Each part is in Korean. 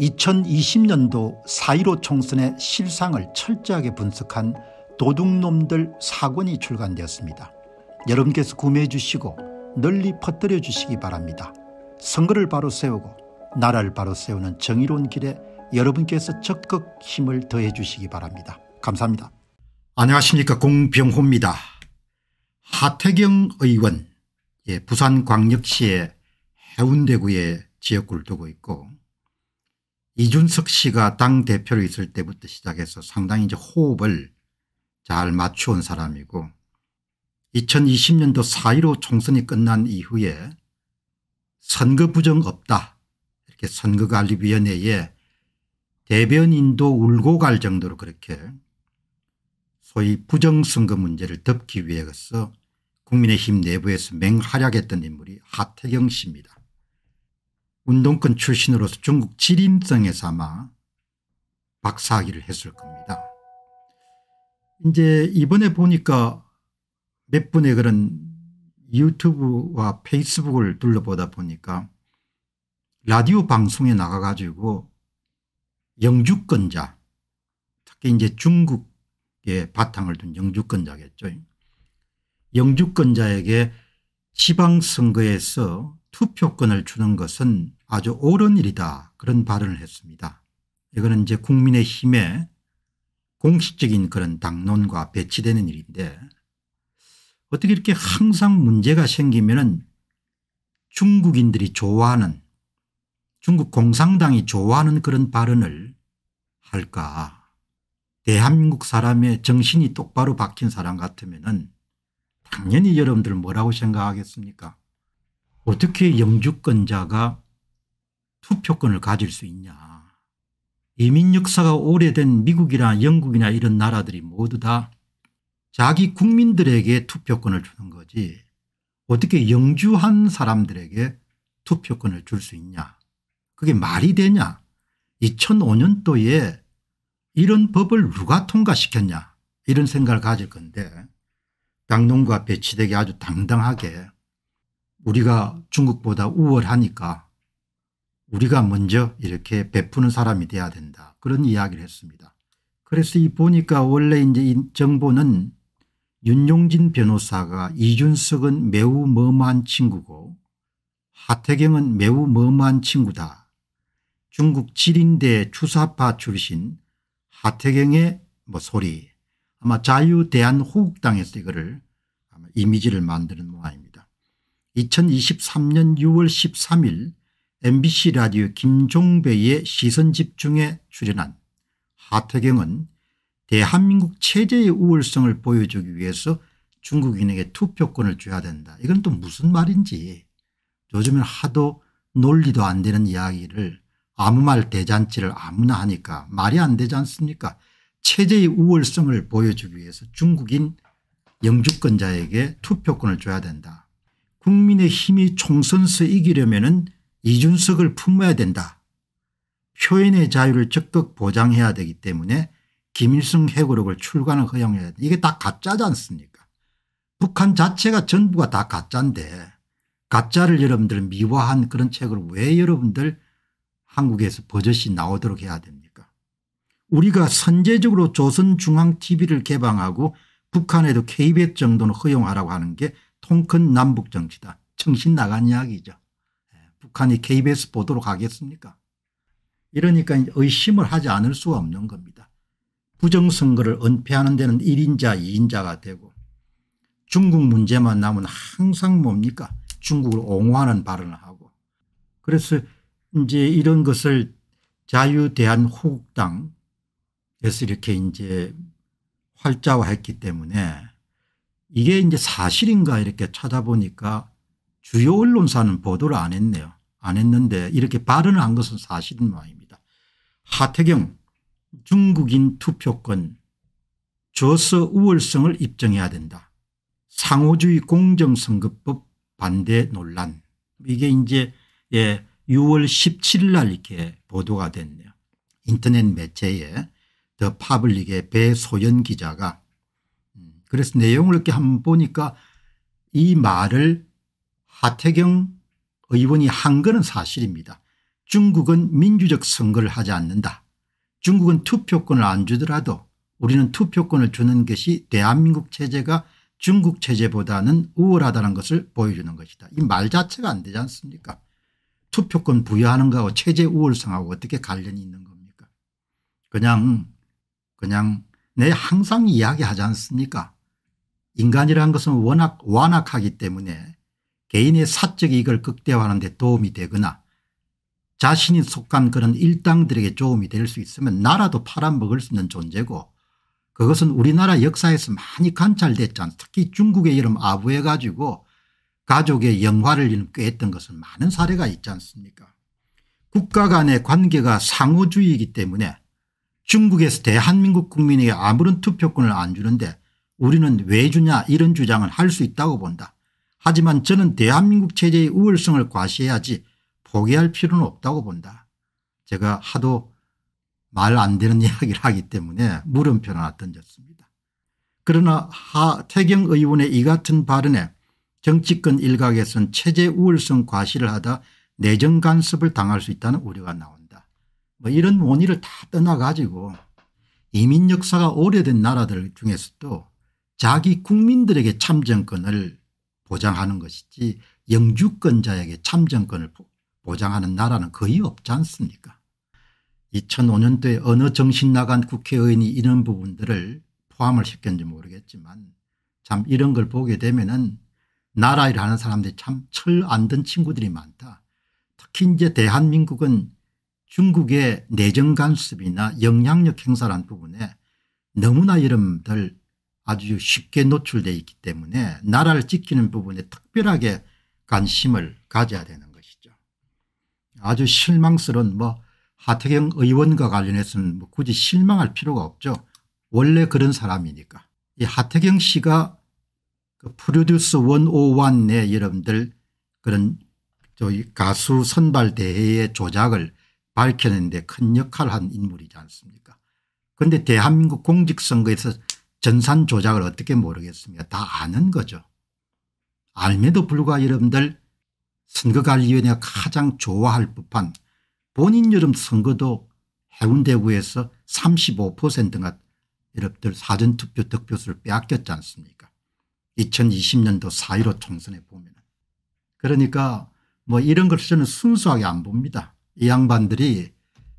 2020년도 4.15 총선의 실상을 철저하게 분석한 도둑놈들 사권이 출간되었습니다. 여러분께서 구매해 주시고 널리 퍼뜨려 주시기 바랍니다. 선거를 바로 세우고 나라를 바로 세우는 정의로운 길에 여러분께서 적극 힘을 더해 주시기 바랍니다. 감사합니다. 안녕하십니까 공병호입니다. 하태경 의원 예, 부산광역시의 해운대구에 지역구를 두고 있고 이준석 씨가 당대표로 있을 때부터 시작해서 상당히 이제 호흡을 잘 맞추온 사람이고 2020년도 4.15 총선이 끝난 이후에 선거 부정 없다 이렇게 선거관리위원회에 대변인도 울고 갈 정도로 그렇게 소위 부정선거 문제를 덮기 위해서 국민의힘 내부에서 맹활약했던 인물이 하태경 씨입니다. 운동권 출신으로서 중국 지림성에서 아마 박사학위를 했을 겁니다. 이제 이번에 보니까 몇 분의 그런 유튜브와 페이스북을 둘러보다 보니까 라디오 방송에 나가 가지고 영주권자 특히 이제 중국에 바탕을 둔 영주권자겠죠. 영주권자에게 지방선거에서 투표권을 주는 것은 아주 옳은 일이다 그런 발언을 했습니다. 이거는 이제 국민의힘의 공식적인 그런 당론과 배치되는 일인데 어떻게 이렇게 항상 문제가 생기면 중국인들이 좋아하는 중국 공산당이 좋아하는 그런 발언을 할까 대한민국 사람의 정신이 똑바로 박힌 사람 같으면 당연히 여러분들 뭐라고 생각하겠습니까 어떻게 영주권자가 투표권을 가질 수 있냐. 이민 역사가 오래된 미국이나 영국이나 이런 나라들이 모두 다 자기 국민들에게 투표권을 주는 거지 어떻게 영주한 사람들에게 투표권을 줄 수 있냐. 그게 말이 되냐. 2005년도에 이런 법을 누가 통과시켰냐 이런 생각을 가질 건데 당론과 배치되게 아주 당당하게 우리가 중국보다 우월하니까 우리가 먼저 이렇게 베푸는 사람이 돼야 된다. 그런 이야기를 했습니다. 그래서 이 보니까 원래 이제 이 정보는 윤용진 변호사가 이준석은 매우 머한 친구고 하태경은 매우 머한 친구다. 중국 지린대 추사파 출신 하태경의 뭐 소리 아마 자유대한호국당에서 이거를 아마 이미지를 만드는 모양입니다. 2023년 6월 13일 MBC 라디오 김종배의 시선집중에 출연한 하태경은 대한민국 체제의 우월성을 보여주기 위해서 중국인에게 투표권을 줘야 된다. 이건 또 무슨 말인지 요즘은 하도 논리도 안 되는 이야기를 아무 말 대잔치를 아무나 하니까 말이 안 되지 않습니까 체제의 우월성을 보여주기 위해서 중국인 영주권자에게 투표권을 줘야 된다. 국민의 힘이 총선서 이기려면 이준석을 품어야 된다. 표현의 자유를 적극 보장해야 되기 때문에 김일성 회고록을 출간을 허용해야 돼. 이게 다 가짜지 않습니까 북한 자체가 전부가 다 가짜인데 가짜를 여러분들 미화한 그런 책을 왜 여러분들 한국에서 버젓이 나오도록 해야 됩니까 우리가 선제적으로 조선중앙TV를 개방하고 북한에도 KBS 정도는 허용하라고 하는 게 통큰 남북 정치다. 정신 나간 이야기죠. 예, 북한이 KBS 보도로 가겠습니까? 이러니까 의심을 하지 않을 수가 없는 겁니다. 부정선거를 은폐하는 데는 1인자 2인자가 되고 중국 문제만 남은 항상 뭡니까 중국을 옹호하는 발언을 하고 그래서 이제 이런 것을 자유대한호국당에서 이렇게 이제 활자화했기 때문에 이게 이제 사실인가 이렇게 찾아보니까 주요 언론사는 보도를 안 했네요. 안 했는데 이렇게 발언을 한 것은 사실은 아닙니다. 하태경 중국인 투표권 저서 우월성을 입증해야 된다. 상호주의 공정선거법 반대 논란 이게 이제 예 6월 17일 날 이렇게 보도가 됐네요. 인터넷 매체에 더 파블릭의 배소연 기자가 그래서 내용을 이렇게 한번 보니까 이 말을 하태경 의원이 한 거는 사실입니다. 중국은 민주적 선거를 하지 않는다. 중국은 투표권을 안 주더라도 우리는 투표권을 주는 것이 대한민국 체제가 중국 체제보다는 우월하다는 것을 보여주는 것이다. 이 말 자체가 안 되지 않습니까 투표권 부여하는 거하고 체제 우월성하고 어떻게 관련이 있는 겁니까 그냥 그냥 내 항상 이야기하지 않습니까 인간이라는 것은 워낙 완악하기 때문에 개인의 사적 이익을 극대화하는 데 도움이 되거나 자신이 속한 그런 일당들에게 도움이 될 수 있으면 나라도 팔아먹을 수 있는 존재고 그것은 우리나라 역사에서 많이 관찰됐지 않 특히 중국의 이름 아부해 가지고 가족의 영화를 꾀했던 것은 많은 사례가 있지 않습니까 국가 간의 관계가 상호주의이기 때문에 중국에서 대한민국 국민에게 아무런 투표권을 안 주는데 우리는 왜 주냐 이런 주장을 할 수 있다고 본다. 하지만 저는 대한민국 체제의 우월성을 과시해야지 포기할 필요는 없다고 본다. 제가 하도 말 안 되는 이야기를 하기 때문에 물음표를 하나 던졌습니다. 그러나 하 태경 의원의 이 같은 발언에 정치권 일각에선 체제 우월성 과시를 하다 내정 간섭을 당할 수 있다는 우려가 나온다. 뭐 이런 원의를 다 떠나가지고 이민 역사가 오래된 나라들 중에서도 자기 국민들에게 참정권을 보장하는 것이지 영주권자에게 참정권을 보장하는 나라는 거의 없지 않습니까 2005년도에 어느 정신 나간 국회의원이 이런 부분들을 포함을 시켰는지 모르겠지만 참 이런 걸 보게 되면 은 나라 일 하는 사람들이 참 철 안 든 친구들이 많다. 특히 이제 대한민국은 중국의 내정 간섭이나 영향력 행사란 부분에 너무나 여러 아주 쉽게 노출되어 있기 때문에 나라를 지키는 부분에 특별하게 관심을 가져야 되는 것이죠. 아주 실망스러운 뭐 하태경 의원과 관련해서는 뭐 굳이 실망할 필요가 없죠. 원래 그런 사람이니까. 이 하태경 씨가 그 프로듀스 101내 여러분들 그런 저희 가수 선발 대회의 조작을 밝혀내데큰 역할을 한 인물이지 않습니까 그런데 대한민국 공직선거에서 전산 조작을 어떻게 모르겠습니까 다 아는 거죠. 알매도 불과 여러분들 선거관리위원회가 가장 좋아할 법한 본인 여름 선거도 해운대구에서 35%가 여러분들 사전투표 득표수를 빼앗겼지 않습니까 2020년도 4.15 총선에 보면 그러니까 뭐 이런 것 저는 순수하게 안 봅니다. 이 양반들이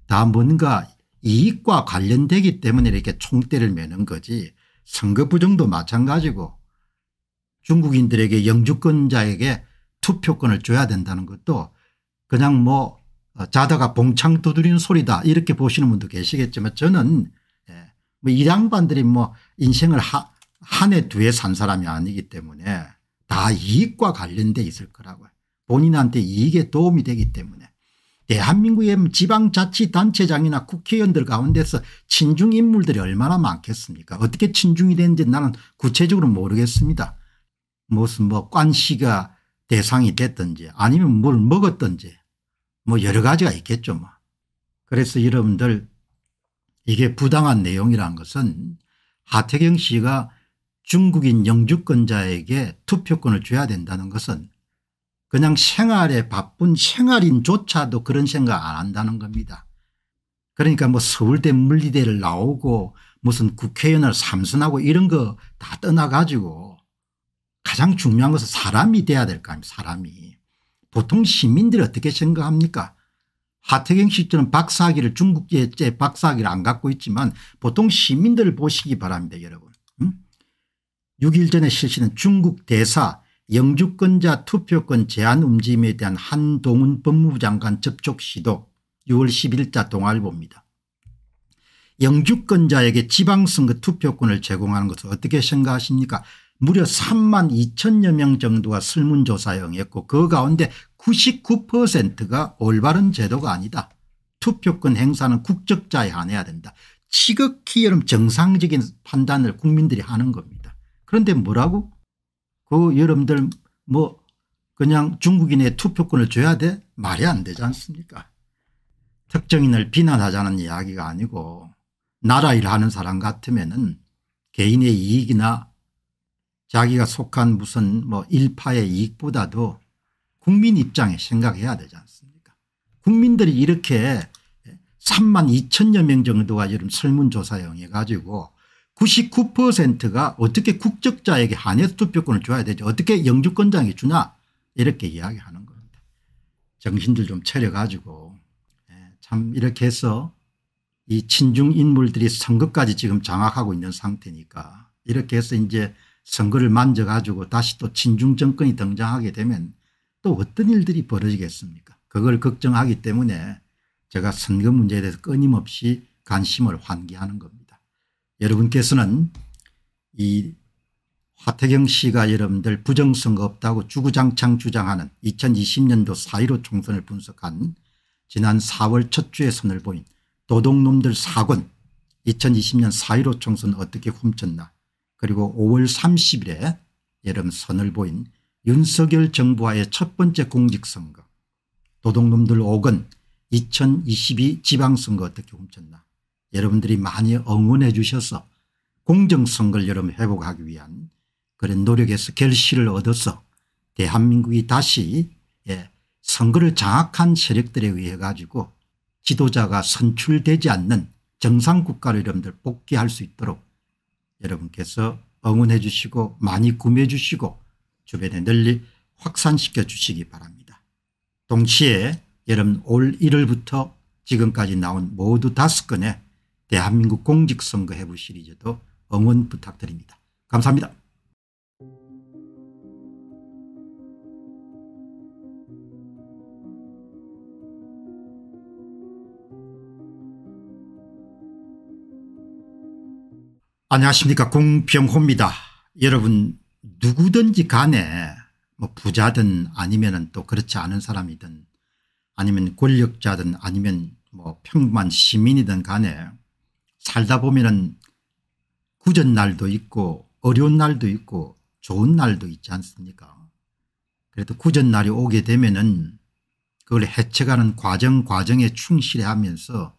다 뭔가 이익과 관련되기 때문에 이렇게 총대를 매는 거지 선거 부정도 마찬가지고 중국인들에게 영주권자에게 투표권을 줘야 된다는 것도 그냥 뭐 어, 자다가 봉창 두드리는 소리다 이렇게 보시는 분도 계시겠지만 저는 예, 뭐이 양반들이 뭐 인생을 한 해두해산 사람이 아니기 때문에 다 이익과 관련돼 있을 거라고요. 본인한테 이익에 도움이 되기 때문에 대한민국의 지방자치단체장이나 국회의원들 가운데서 친중 인물들이 얼마나 많겠습니까 어떻게 친중이 되는지 나는 구체적으로 모르겠습니다. 무슨 뭐 관시가 대상이 됐든지 아니면 뭘 먹었든지 뭐 여러 가지가 있겠죠. 뭐. 그래서 여러분들 이게 부당한 내용이라는 것은 하태경 씨가 중국인 영주권자에게 투표권을 줘야 된다는 것은 그냥 생활에 바쁜 생활인조차도 그런 생각 안 한다는 겁니다. 그러니까 뭐 서울대 물리대를 나오고 무슨 국회의원을 삼선하고 이런 거 다 떠나가지고 가장 중요한 것은 사람이 돼야 될 거 아닙니까 사람이. 보통 시민들이 어떻게 생각합니까 하태경 씨처럼 박사학위를 중국제 박사학위를 안 갖고 있지만 보통 시민들 보시기 바랍니다 여러분. 응? 6일 전에 실시된 중국 대사 영주권자 투표권 제한 움직임에 대한 한동훈 법무부 장관 접촉 시도 6월 10일자 동아일보입니다. 영주권자에게 지방선거 투표권을 제공하는 것을 어떻게 생각하십니까 무려 3만 2천여 명 정도가 설문조사에 응했고 그 가운데 99%가 올바른 제도가 아니다. 투표권 행사는 국적자에 한해야 된다. 지극히 여름 정상적인 판단을 국민들이 하는 겁니다. 그런데 뭐라고 그 여러분들 뭐 그냥 중국인의 투표권을 줘야 돼? 말이 안 되지 않습니까? 특정인을 비난하자는 이야기가 아니고 나라 일하는 사람 같으면은 개인의 이익이나 자기가 속한 무슨 뭐 일파의 이익보다도 국민 입장에 생각해야 되지 않습니까? 국민들이 이렇게 3만 2천여 명 정도가 지금 설문조사용해 가지고 99%가 어떻게 국적자에게 한해서 투표권을 줘야 되지 어떻게 영주권장이 주냐 이렇게 이야기하는 겁니다. 정신들 좀 차려가지고 예, 참 이렇게 해서 이 친중 인물들이 선거까지 지금 장악하고 있는 상태니까 이렇게 해서 이제 선거를 만져가지고 다시 또 친중 정권이 등장하게 되면 또 어떤 일들이 벌어지겠습니까 그걸 걱정하기 때문에 제가 선거 문제에 대해서 끊임없이 관심을 환기하는 겁니다. 여러분께서는 이 하태경 씨가 여러분들 부정선거 없다고 주구장창 주장하는 2020년도 4.15 총선을 분석한 지난 4월 첫 주에 선을 보인 도둑놈들 4권 2020년 4.15 총선 어떻게 훔쳤나 그리고 5월 30일에 여름 선을 보인 윤석열 정부와의 첫 번째 공직선거 도둑놈들 5권 2022 지방선거 어떻게 훔쳤나 여러분들이 많이 응원해 주셔서 공정선거를 여러분 회복하기 위한 그런 노력에서 결실을 얻어서 대한민국이 다시 예, 선거를 장악한 세력들에 의해 가지고 지도자가 선출되지 않는 정상국가를 여러분들 복귀할 수 있도록 여러분께서 응원해 주시고 많이 구매해 주시고 주변에 널리 확산시켜 주시기 바랍니다. 동시에 여러분 올 1월부터 지금까지 나온 모두 다섯 건의 대한민국 공직선거 해부 시리즈도 응원 부탁드립니다. 감사합니다. 안녕하십니까 공병호입니다. 여러분 누구든지 간에 뭐 부자든 아니면 또 그렇지 않은 사람이든 아니면 권력자든 아니면 뭐 평범한 시민이든 간에 살다 보면은 굳은 날도 있고 어려운 날도 있고 좋은 날도 있지 않습니까 그래도 굳은 날이 오게 되면은 그걸 해체가는 과정 과정에 충실해 하면서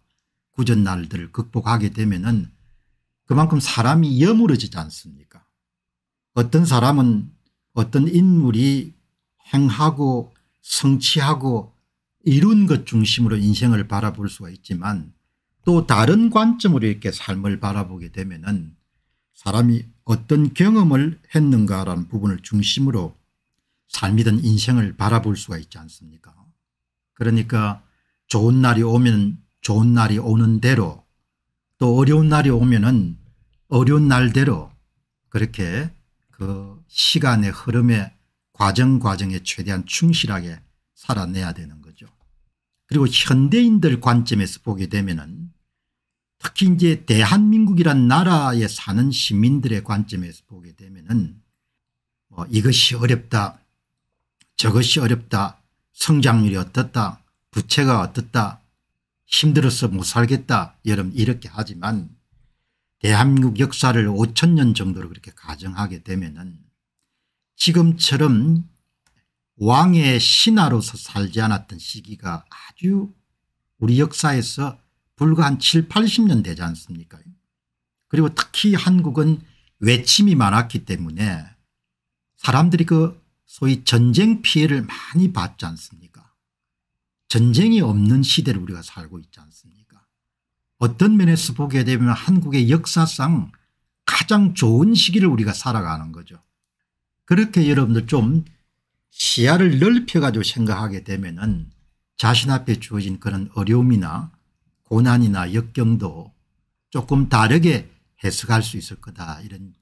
굳은 날들을 극복하게 되면은 그만큼 사람이 여물어지지 않습니까 어떤 사람은 어떤 인물이 행하고 성취하고 이룬 것 중심으로 인생을 바라볼 수가 있지만 또 다른 관점으로 이렇게 삶을 바라보게 되면은 사람이 어떤 경험을 했는가라는 부분을 중심으로 삶이든 인생을 바라볼 수가 있지 않습니까 그러니까 좋은 날이 오면 좋은 날이 오는 대로 또 어려운 날이 오면은 어려운 날대로 그렇게 그 시간의 흐름에 과정 과정에 최대한 충실하게 살아내야 되는 거죠. 그리고 현대인들 관점에서 보게 되면은 특히 이제 대한민국이란 나라에 사는 시민들의 관점에서 보게 되면은 뭐 이것이 어렵다 저것이 어렵다 성장률이 어떻다 부채가 어떻다 힘들어서 못 살겠다 여름 이렇게 하지만 대한민국 역사를 5천 년 정도로 그렇게 가정하게 되면은 지금처럼 왕의 신하로서 살지 않았던 시기가 아주 우리 역사에서 불과 한 7, 80년 되지 않습니까 그리고 특히 한국은 외침이 많았기 때문에 사람들이 그 소위 전쟁 피해를 많이 받지 않습니까 전쟁이 없는 시대를 우리가 살고 있지 않습니까 어떤 면에서 보게 되면 한국의 역사상 가장 좋은 시기를 우리가 살아가는 거죠 그렇게 여러분들 좀 시야를 넓혀가지고 생각하게 되면 은 자신 앞에 주어진 그런 어려움이나 고난이나 역경도 조금 다르게 해석할 수 있을 거다 이런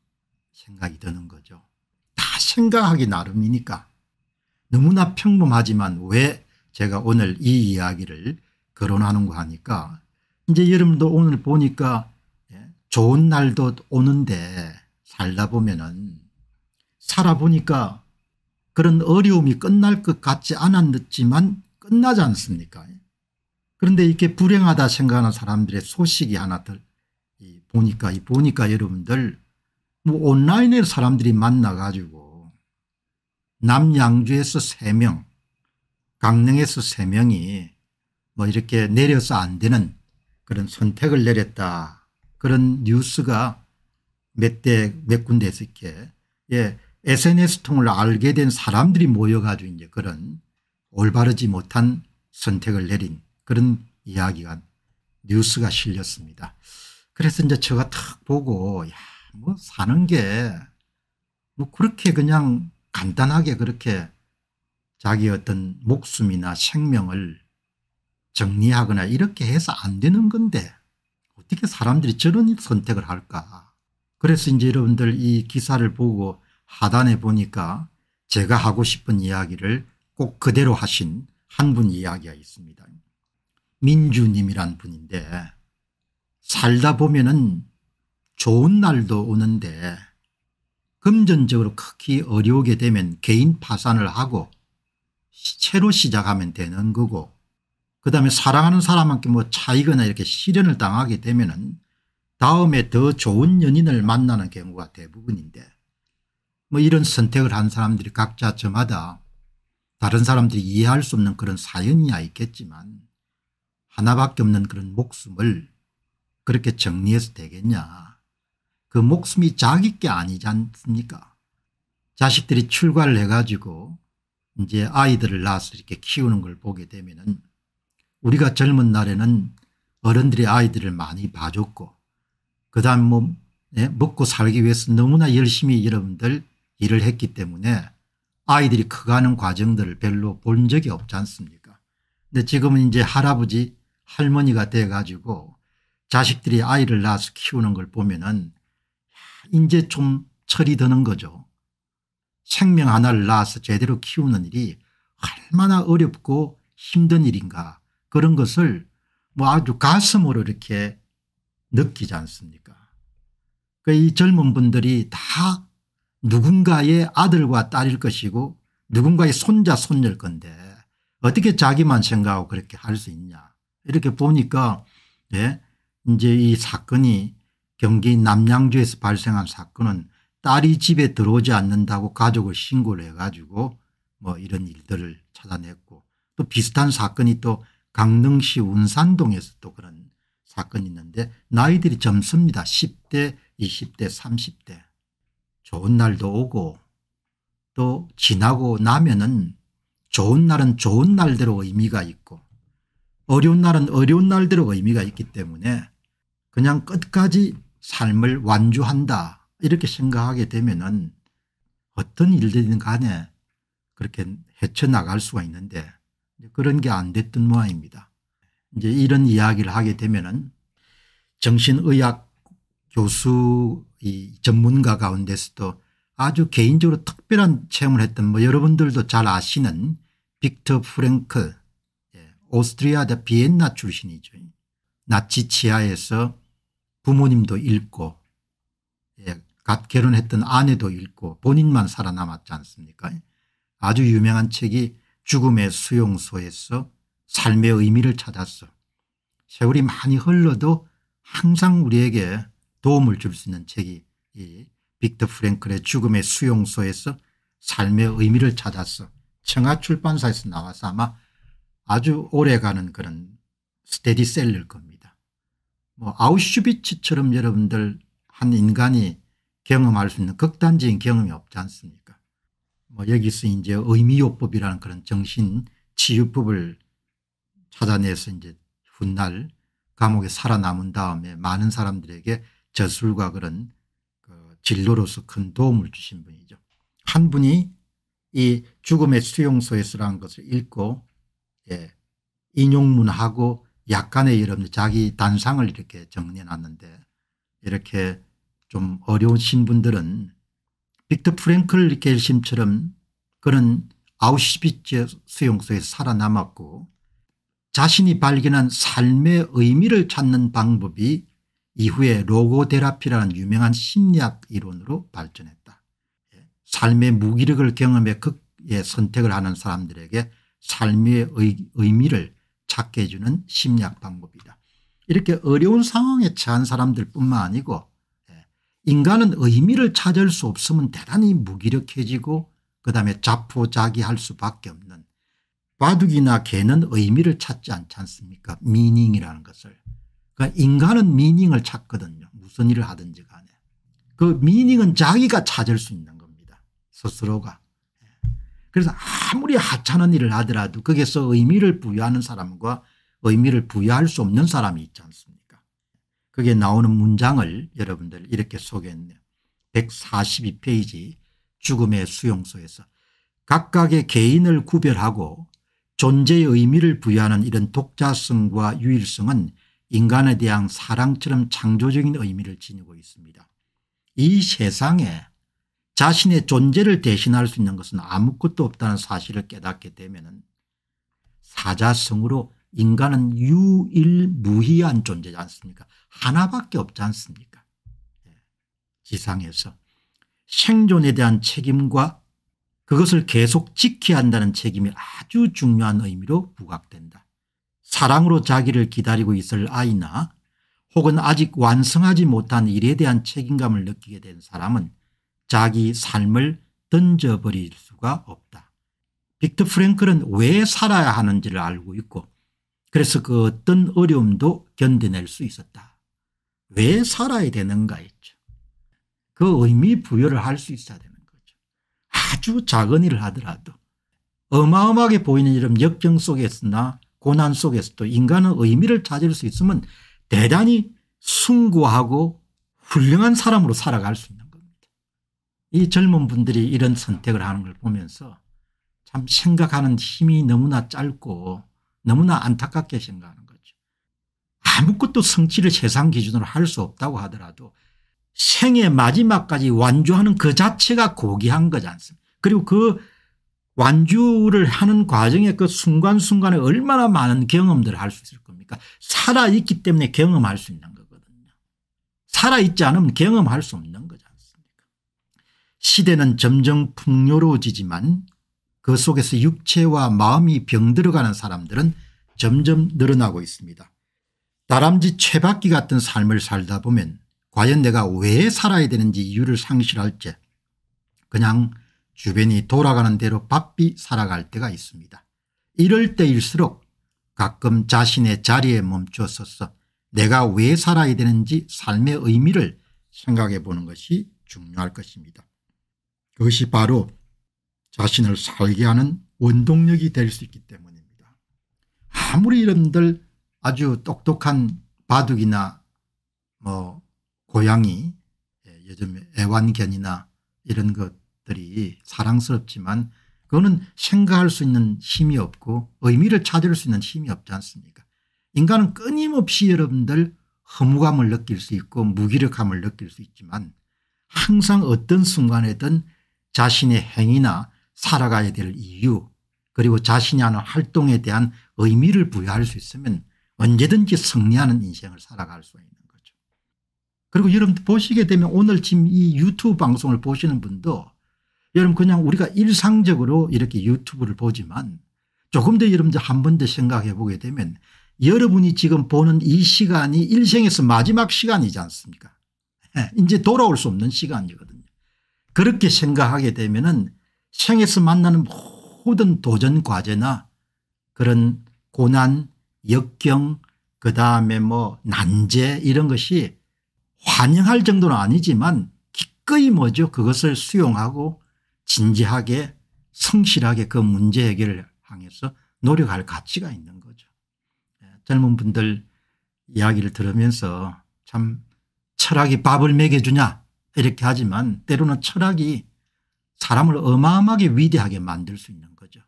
생각이 드는 거죠. 다 생각하기 나름이니까 너무나 평범하지만 왜 제가 오늘 이 이야기를 거론하는거 하니까 이제 여러분도 오늘 보니까 예, 좋은 날도 오는데 살다 보면은 살아보니까 그런 어려움이 끝날 것 같지 않았지만 끝나지 않습니까 예. 그런데 이렇게 불행하다 생각하는 사람들의 소식이 하나 들 보니까 이 보니까 여러분들 뭐 온라인에 사람들이 만나가지고 남양주에서 3명 강릉에서 3명이 뭐 이렇게 내려서 안 되는 그런 선택을 내렸다 그런 뉴스가 몇 대 몇 군데에서 이렇게 예, SNS 통을 알게 된 사람들이 모여가지고 이제 그런 올바르지 못한 선택을 내린 그런 이야기가 뉴스가 실렸습니다. 그래서 이제 제가 탁 보고 야, 뭐 사는 게 뭐 그렇게 그냥 간단하게 그렇게 자기 어떤 목숨이나 생명을 정리하거나 이렇게 해서 안 되는 건데 어떻게 사람들이 저런 선택을 할까. 그래서 이제 여러분들 이 기사를 보고 하단에 보니까 제가 하고 싶은 이야기를 꼭 그대로 하신 한 분 이야기가 있습니다. 민주님이란 분인데 살다 보면은 좋은 날도 오는데 금전적으로 크게 어려우게 되면 개인 파산을 하고 시체로 시작하면 되는 거고 그 다음에 사랑하는 사람한테 뭐 차이거나 이렇게 시련을 당하게 되면은 다음에 더 좋은 연인을 만나는 경우가 대부분인데 뭐 이런 선택을 한 사람들이 각자 저마다 다른 사람들이 이해할 수 없는 그런 사연이야 있겠지만 하나밖에 없는 그런 목숨을 그렇게 정리해서 되겠냐. 그 목숨이 자기 게 아니지 않습니까? 자식들이 출가를 해가지고 이제 아이들을 낳아서 이렇게 키우는 걸 보게 되면은 우리가 젊은 날에는 어른들이 아이들을 많이 봐줬고 그 다음 뭐 예? 먹고 살기 위해서 너무나 열심히 여러분들 일을 했기 때문에 아이들이 커가는 과정들을 별로 본 적이 없지 않습니까 근데 지금은 이제 할아버지 할머니가 돼가지고 자식들이 아이를 낳아서 키우는 걸 보면은 이제 좀 철이 드는 거죠. 생명 하나를 낳아서 제대로 키우는 일이 얼마나 어렵고 힘든 일인가 그런 것을 뭐 아주 가슴으로 이렇게 느끼지 않습니까 그이 젊은 분들이 다 누군가의 아들과 딸일 것이고 누군가의 손자 손녀일 건데 어떻게 자기만 생각하고 그렇게 할 수 있냐 이렇게 보니까 예, 이제 이 사건이 경기 남양주에서 발생한 사건은 딸이 집에 들어오지 않는다고 가족을 신고를 해가지고 뭐 이런 일들을 찾아냈고 또 비슷한 사건이 또 강릉시 운산동에서 또 그런 사건이 있는데 나이들이 젊습니다. 10대 20대 30대 좋은 날도 오고 또 지나고 나면은 좋은 날은 좋은 날대로 의미가 있고 어려운 날은 어려운 날대로 의미가 있기 때문에 그냥 끝까지 삶을 완주한다 이렇게 생각하게 되면 은 어떤 일들이든 간에 그렇게 헤쳐나갈 수가 있는데 그런 게 안 됐던 모양입니다. 이제 이런 이야기를 하게 되면 은 정신의학 교수 이 전문가 가운데서도 아주 개인적으로 특별한 체험을 했던 뭐 여러분들도 잘 아시는 빅터 프랭클 오스트리아 대 비엔나 출신이죠. 나치 치하에서 부모님도 잃고 예, 갓 결혼했던 아내도 잃고 본인만 살아남았지 않습니까 아주 유명한 책이 죽음의 수용소에서 삶의 의미를 찾았어. 세월이 많이 흘러도 항상 우리에게 도움을 줄 수 있는 책이 이 빅터 프랭클의 죽음의 수용소에서 삶의 의미를 찾았어. 청하출판사에서 나와서 아마 아주 오래가는 그런 스테디셀일 겁니다. 뭐 아우슈비츠처럼 여러분들 한 인간이 경험할 수 있는 극단적인 경험이 없지 않습니까? 뭐 여기서 이제 의미요법이라는 그런 정신 치유법을 찾아내서 이제 훗날 감옥에 살아남은 다음에 많은 사람들에게 저술과 그런 그 진로로서 큰 도움을 주신 분이죠. 한 분이 이 죽음의 수용소에서라는 것을 읽고 예, 인용문하고 약간의 여러분 자기 단상을 이렇게 정리해 놨는데 이렇게 좀 어려우신 분들은 빅터 프랭클 겔심처럼 그런 아우시비츠 수용소에 살아남았고 자신이 발견한 삶의 의미를 찾는 방법이 이후에 로고테라피라는 유명한 심리학 이론으로 발전했다. 예, 삶의 무기력을 경험해 극의 선택을 하는 사람들에게 삶의 의미를 찾게 해주는 심리학 방법이다. 이렇게 어려운 상황에 처한 사람들 뿐만 아니고 예, 인간은 의미를 찾을 수 없으면 대단히 무기력해지고 그 다음에 자포자기할 수밖에 없는 바둑이나 개는 의미를 찾지 않지 않습니까 미닝이라는 것을. 그러니까 인간은 미닝을 찾거든요. 무슨 일을 하든지 간에. 그 미닝은 자기가 찾을 수 있는 겁니다. 스스로가. 그래서 아무리 하찮은 일을 하더라도 거기서 의미를 부여하는 사람과 의미를 부여할 수 없는 사람이 있지 않습니까 그게 나오는 문장을 여러분들 이렇게 소개했네요. 142페이지 죽음의 수용소에서 각각의 개인을 구별하고 존재의 의미를 부여하는 이런 독자성과 유일성은 인간에 대한 사랑처럼 창조적인 의미를 지니고 있습니다. 이 세상에 자신의 존재를 대신할 수 있는 것은 아무것도 없다는 사실을 깨닫게 되면 사자성으로 인간은 유일무희한 존재지 않습니까 하나밖에 없지 않습니까 예. 지상에서 생존에 대한 책임과 그것을 계속 지켜야 한다는 책임이 아주 중요한 의미로 부각된다. 사랑으로 자기를 기다리고 있을 아이나 혹은 아직 완성하지 못한 일에 대한 책임감을 느끼게 된 사람은 자기 삶을 던져버릴 수가 없다. 빅터 프랭클은 왜 살아야 하는지를 알고 있고 그래서 그 어떤 어려움도 견뎌낼 수 있었다. 왜 살아야 되는가 했죠. 그 의미 부여를 할 수 있어야 되는 거죠. 아주 작은 일을 하더라도 어마어마하게 보이는 이런 역경 속에서나 고난 속에서도 인간은 의미를 찾을 수 있으면 대단히 숭고하고 훌륭한 사람으로 살아갈 수 있는 이 젊은 분들이 이런 선택을 하는 걸 보면서 참 생각하는 힘이 너무나 짧고 너무나 안타깝게 생각하는 거죠. 아무것도 성취를 세상 기준으로 할 수 없다고 하더라도 생의 마지막까지 완주하는 그 자체가 고귀한 거지 않습니까 그리고 그 완주를 하는 과정에 그 순간순간에 얼마나 많은 경험들을 할 수 있을 겁니까 살아있기 때문에 경험할 수 있는 거거든요. 살아있지 않으면 경험할 수 없는 거죠. 시대는 점점 풍요로워지지만 그 속에서 육체와 마음이 병들어가는 사람들은 점점 늘어나고 있습니다. 다람쥐 최바퀴 같은 삶을 살다 보면 과연 내가 왜 살아야 되는지 이유를 상실할 때 그냥 주변이 돌아가는 대로 바삐 살아갈 때가 있습니다. 이럴 때일수록 가끔 자신의 자리에 멈춰 서서 내가 왜 살아야 되는지 삶의 의미를 생각해 보는 것이 중요할 것입니다. 그것이 바로 자신을 살게 하는 원동력이 될 수 있기 때문입니다. 아무리 이런들 아주 똑똑한 바둑이나 뭐 고양이 예, 요즘 애완견이나 이런 것들이 사랑스럽지만 그거는 생각할 수 있는 힘이 없고 의미를 찾을 수 있는 힘이 없지 않습니까 인간은 끊임없이 여러분들 허무감을 느낄 수 있고 무기력함을 느낄 수 있지만 항상 어떤 순간에든 자신의 행위나 살아가야 될 이유 그리고 자신이 하는 활동에 대한 의미를 부여할 수 있으면 언제든지 승리하는 인생을 살아갈 수 있는 거죠. 그리고 여러분 보시게 되면 오늘 지금 이 유튜브 방송을 보시는 분도 여러분 그냥 우리가 일상적으로 이렇게 유튜브를 보지만 조금 더 여러분들 한 번 더 생각해 보게 되면 여러분이 지금 보는 이 시간이 일생에서 마지막 시간이지 않습니까 이제 돌아올 수 없는 시간이거든요. 그렇게 생각하게 되면은 생에서 만나는 모든 도전 과제나 그런 고난, 역경, 그 다음에 뭐 난제 이런 것이 환영할 정도는 아니지만 기꺼이 뭐죠 그것을 수용하고 진지하게 성실하게 그 문제 해결을 향해서 노력할 가치가 있는 거죠. 예, 젊은 분들 이야기를 들으면서 참 철학이 밥을 먹여주냐 이렇게 하지만 때로는 철학이 사람을 어마어마하게 위대하게 만들 수 있는 거죠.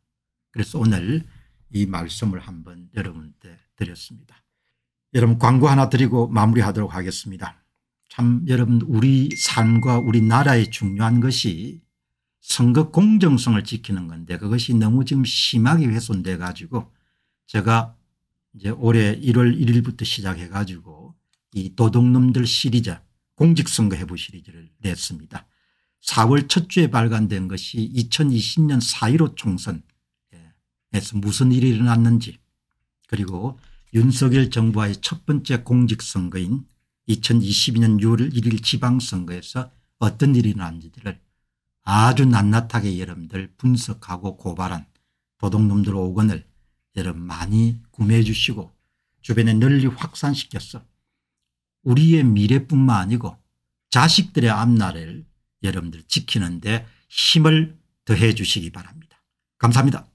그래서 오늘 이 말씀을 한번 여러분께 드렸습니다. 여러분 광고 하나 드리고 마무리하도록 하겠습니다. 참 여러분 우리 삶과 우리 나라의 중요한 것이 선거 공정성을 지키는 건데 그것이 너무 지금 심하게 훼손돼 가지고 제가 이제 올해 1월 1일부터 시작해 가지고 이 도둑놈들 시리즈 공직선거 해부 시리즈를 냈습니다. 4월 첫 주에 발간된 것이 2020년 4.15 총선에서 무슨 일이 일어났는지 그리고 윤석열 정부와의 첫 번째 공직선거인 2022년 6월 1일 지방선거에서 어떤 일이 일어났는지를 아주 낱낱하게 여러분들 분석하고 고발한 도둑놈들 5권을 여러분 많이 구매해 주시고 주변에 널리 확산시켰어 우리의 미래뿐만 아니고 자식들의 앞날을 여러분들 지키는데 힘을 더해 주시기 바랍니다. 감사합니다.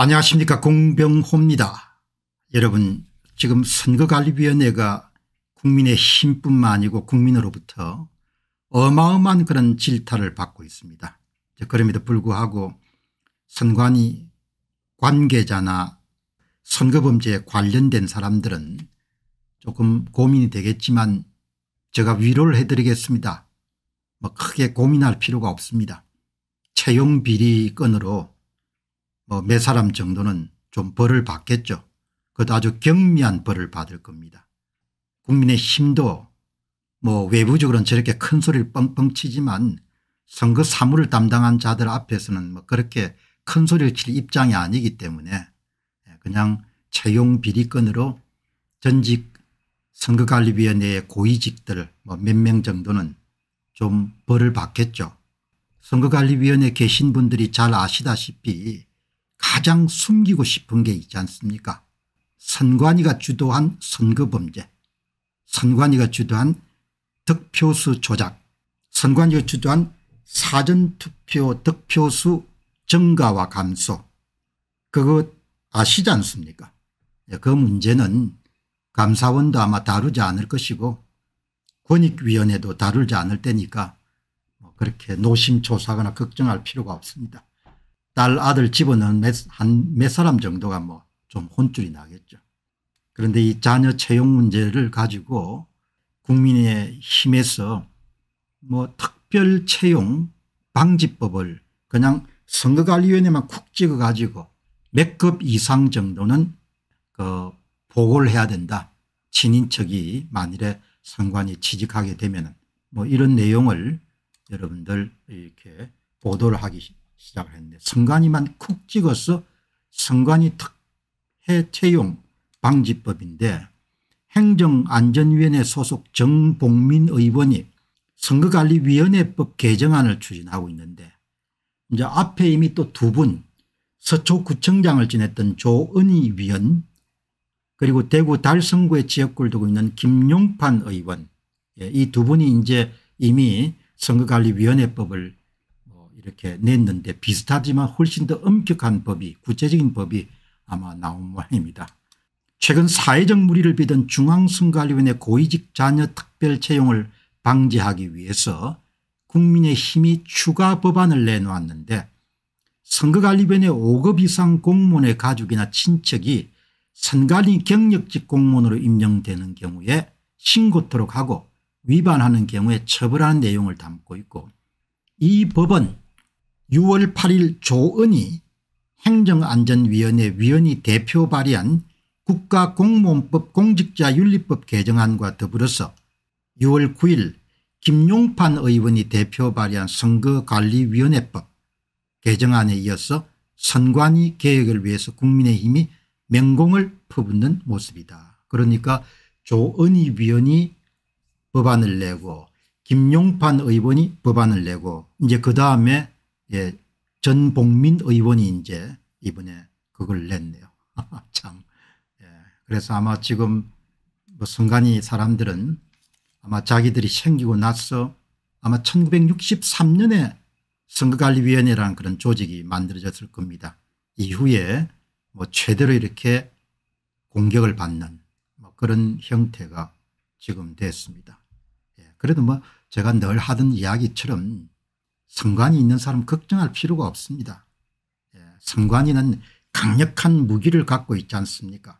안녕하십니까 공병호입니다. 여러분 지금 선거관리위원회가 국민의 힘뿐만 아니고 국민으로부터 어마어마한 그런 질타를 받고 있습니다. 그럼에도 불구하고 선관위 관계자나 선거범죄에 관련된 사람들은 조금 고민이 되겠지만 제가 위로를 해드리겠습니다. 뭐 크게 고민할 필요가 없습니다. 채용 비리 건으로 뭐 몇 사람 정도는 좀 벌을 받겠죠. 그것도 아주 경미한 벌을 받을 겁니다. 국민의 힘도 뭐 외부적으로는 저렇게 큰 소리를 뻥뻥 치지만 선거 사무를 담당한 자들 앞에서는 뭐 그렇게 큰 소리를 칠 입장이 아니기 때문에 예, 그냥 채용 비리건으로 전직 선거관리위원회의 고위직들 뭐몇명 정도는 좀 벌을 받겠죠. 선거관리위원회 에 계신 분들이 잘 아시다시피 가장 숨기고 싶은 게 있지 않습니까 선관위가 주도한 선거범죄 선관위가 주도한 득표수 조작 선관위가 주도한 사전투표 득표수 증가와 감소 그것 아시지 않습니까 예, 그 문제는 감사원도 아마 다루지 않을 것이고 권익위원회도 다루지 않을 테니까 뭐 그렇게 노심초사하거나 걱정할 필요가 없습니다. 딸 아들 집어넣은 한 몇 사람 정도가 뭐 좀 혼쭐이 나겠죠. 그런데 이 자녀 채용 문제를 가지고 국민의 힘에서 뭐 특별 채용 방지법을 그냥 선거관리위원회만 쿡 찍어 가지고 몇 급 이상 정도는 그 보고를 해야 된다. 친인척이 만일에 상관이 취직하게 되면 뭐 이런 내용을 여러분들 이렇게 보도를 하기 시작을 했는데 선관위만 쿡 찍어서 선관위 특혜 채용 방지법인데 행정안전위원회 소속 정봉민 의원이 선거관리위원회법 개정안을 추진하고 있는데 이제 앞에 이미 또 두 분 서초구청장을 지냈던 조은희 위원 그리고 대구 달성구의 지역구를 두고 있는 김용판 의원 예, 이두 분이 이제 이미 선거관리위원회법을 뭐 이렇게 냈는데 비슷하지만 훨씬 더 엄격한 법이 구체적인 법이 아마 나온 모양입니다. 최근 사회적 물의를 빚은 중앙선관위원회 고위직 자녀 특별 채용을 방지하기 위해서 국민의힘이 추가 법안을 내놓았는데 선거관리위원회 5급 이상 공무원의 가족이나 친척이 선관위 경력직 공무원으로 임명되는 경우에 신고토록 하고 위반하는 경우에 처벌하는 내용을 담고 있고 이 법은 6월 8일 조은희 행정안전위원회 위원이 대표 발의한 국가공무원법 공직자윤리법 개정안과 더불어서 6월 9일 김용판 의원이 대표 발의한 선거관리위원회법 개정안에 이어서 선관위 개혁을 위해서 국민의힘이 명공을 퍼붓는 모습이다. 그러니까 조은희 위원이 법안을 내고 김용판 의원이 법안을 내고 이제 그 다음에 예, 전봉민 의원이 이제 이번에 그걸 냈네요. 참. 그래서 아마 지금 뭐 성간이 사람들은 아마 자기들이 생기고 나서 아마 1963년에 선거관리위원회라는 그런 조직이 만들어졌을 겁니다. 이후에 뭐 최대로 이렇게 공격을 받는 뭐 그런 형태가 지금 됐습니다. 예, 그래도 뭐 제가 늘 하던 이야기처럼 선관이 있는 사람 걱정할 필요가 없습니다. 예, 성관이는 강력한 무기를 갖고 있지 않습니까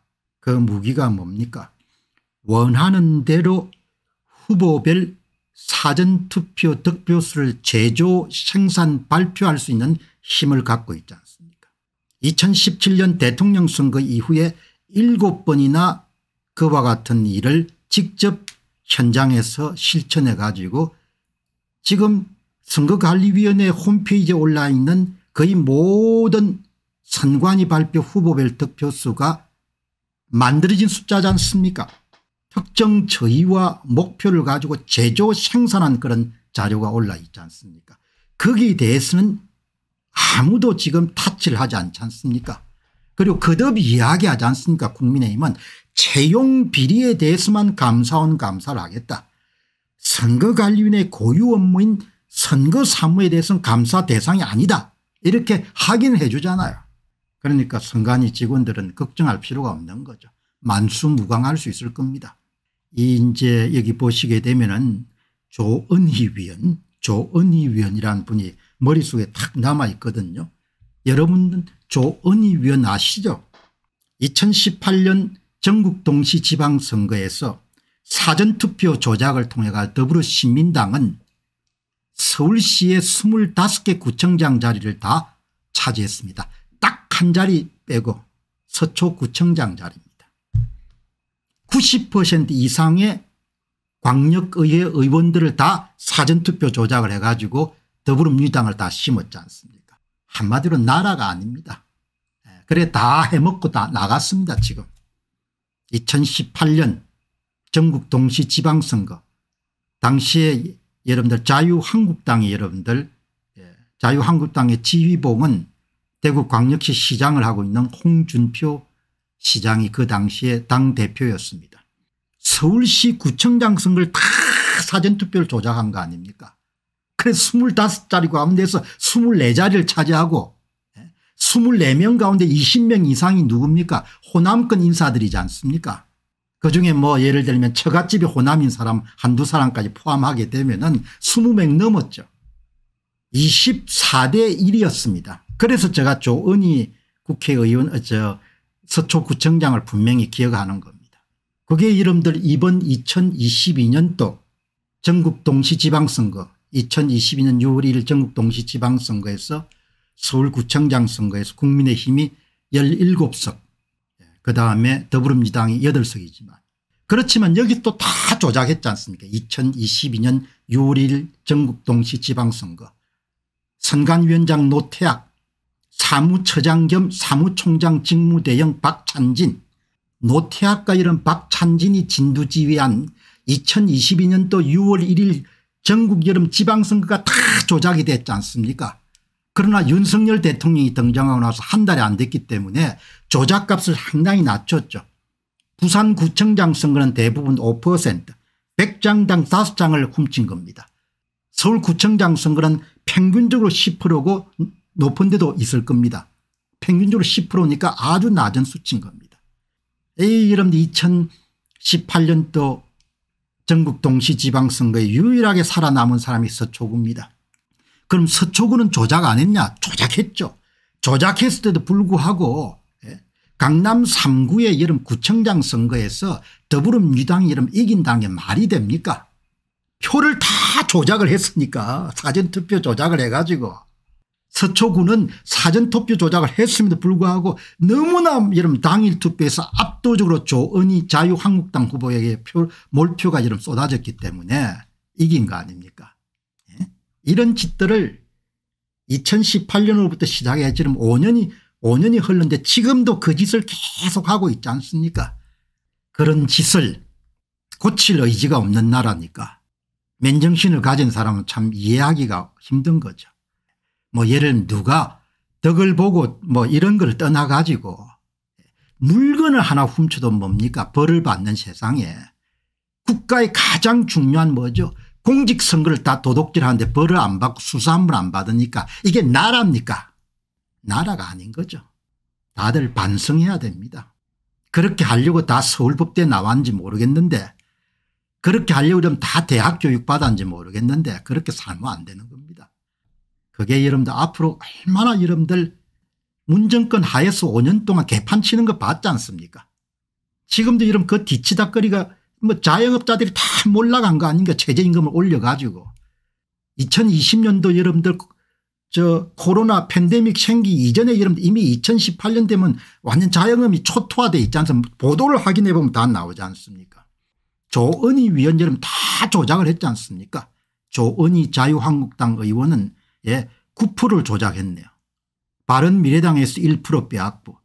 그 무기가 뭡니까 원하는 대로 후보별 사전투표 득표수를 제조 생산 발표할 수 있는 힘을 갖고 있지 않습니까 2017년 대통령 선거 이후에 7번이나 그와 같은 일을 직접 현장에서 실천해 가지고 지금 선거관리위원회 홈페이지에 올라 있는 거의 모든 선관위 발표 후보별 득표수가 만들어진 숫자지 않습니까 특정 저의와 목표를 가지고 제조 생산한 그런 자료가 올라 있지 않습니까 거기에 대해서는 아무도 지금 타치 하지 않지 않습니까 그리고 거듭 이야기하지 않습니까 국민의힘은 채용 비리에 대해서만 감사원 감사를 하겠다 선거관리위원회 고유 업무인 선거 사무에 대해서는 감사 대상이 아니다 이렇게 확인해 주잖아요 그러니까 선관위 직원들은 걱정할 필요가 없는 거죠. 만수무강할 수 있을 겁니다. 이제 여기 보시게 되면은 조은희 위원, 조은희 위원이라는 분이 머릿속에 탁 남아 있거든요. 여러분 조은희 위원 아시죠? 2018년 전국 동시 지방선거에서 사전투표 조작을 통해가 더불어시민당은 서울시의 25개 구청장 자리를 다 차지했습니다. 한 자리 빼고 서초구청장 자리입니다. 90% 이상의 광역의회 의원들을 다 사전투표 조작을 해가지고 더불어민주당을 다 심었지 않습니까 한마디로 나라가 아닙니다. 예, 그래 다 해먹고 다 나갔습니다 지금. 2018년 전국 동시 지방선거 당시에 여러분들 자유한국당이 여러분들 예, 자유한국당의 지휘봉은 대구광역시 시장을 하고 있는 홍준표 시장이 그 당시에 당대표였습니다. 서울시 구청장 선거를 다 사전투표를 조작한 거 아닙니까 그래서 25자리 가운데서 24자리를 차지하고 24명 예, 가운데 20명 이상이 누굽니까 호남권 인사들이지 않습니까 그중에 뭐 예를 들면 처갓집이 호남인 사람 한두 사람까지 포함하게 되면 은 20명 넘었죠. 24대 1이었습니다. 그래서 제가 조은희 국회의원 어저 서초구청장을 분명히 기억하는 겁니다. 그게 이름들 이번 2022년도 전국동시지방선거 2022년 6월 1일 전국동시지방선거에서 서울구청장 선거에서 국민의힘이 17석 예, 그다음에 더불어민주당이 8석이지만 그렇지만 여기 또 다 조작했지 않습니까 2022년 6월 1일 전국동시지방선거 선관위원장 노태학 사무처장 겸 사무총장 직무대행 박찬진 노태학과 이런 박찬진이 진두지휘한 2022년도 6월 1일 전국 여름 지방선거가 다 조작이 됐지 않습니까 그러나 윤석열 대통령이 등장하고 나서 한 달이 안 됐기 때문에 조작값을 상당히 낮췄죠. 부산구청장 선거는 대부분 5% 100장당 5장을 훔친 겁니다. 서울구청장 선거는 평균적으로 10%고 높은 데도 있을 겁니다. 평균적으로 10%니까 아주 낮은 수치인 겁니다. 에이 여러분 2018년도 전국 동시지방선거에 유일하게 살아남은 사람이 서초구입니다. 그럼 서초구는 조작 안 했냐 조작했죠. 조작했을 때도 불구하고 예, 강남 3구의 여름 구청장 선거에서 더불어민주당이 이름 이긴다는 말이 됩니까 표를 다 조작을 했으니까 사전투표 조작을 해가지고 서초구는 사전투표 조작을 했음에도 불구하고 너무나 여러분 당일 투표에서 압도적으로 조은희 자유한국당 후보에게 표, 몰표가 여러분 쏟아졌기 때문에 이긴 거 아닙니까 예? 이런 짓들을 2018년으로부터 시작해 지금 5년이 5년이 흘렀는데 지금도 그 짓을 계속하고 있지 않습니까 그런 짓을 고칠 의지가 없는 나라니까 맨정신을 가진 사람은 참 이해하기가 힘든 거죠. 뭐 예를 누가 덕을 보고 뭐 이런 걸 떠나 가지고 물건을 하나 훔쳐도 뭡니까 벌을 받는 세상에 국가의 가장 중요한 뭐죠 공직선거를 다 도둑질하는데 벌을 안 받고 수사함을 안 받으니까 이게 나라입니까 나라가 아닌 거죠 다들 반성해야 됩니다 그렇게 하려고 다 서울법대 나왔는지 모르겠는데 그렇게 하려고 그러면 다 대학 교육 받았는지 모르겠는데 그렇게 살면 안 되는 겁니다. 그게 여러분들 앞으로 얼마나 여러분들 문정권 하에서 5년 동안 개판 치는 거 봤지 않습니까 지금도 여러분 그 뒤치다거리가 뭐 자영업자들이 다 몰라간 거 아닌가 최저임금을 올려가지고 2020년도 여러분들 저 코로나 팬데믹 생기 이전에 여러분 이미 2018년 되면 완전 자영업이 초토화돼 있지 않습니까 보도를 확인해 보면 다 나오지 않습니까 조은희 위원 여러분 다 조작을 했지 않습니까 조은희 자유한국당 의원은 예, 9%를 조작했네요. 바른미래당에서 1% 빼앗고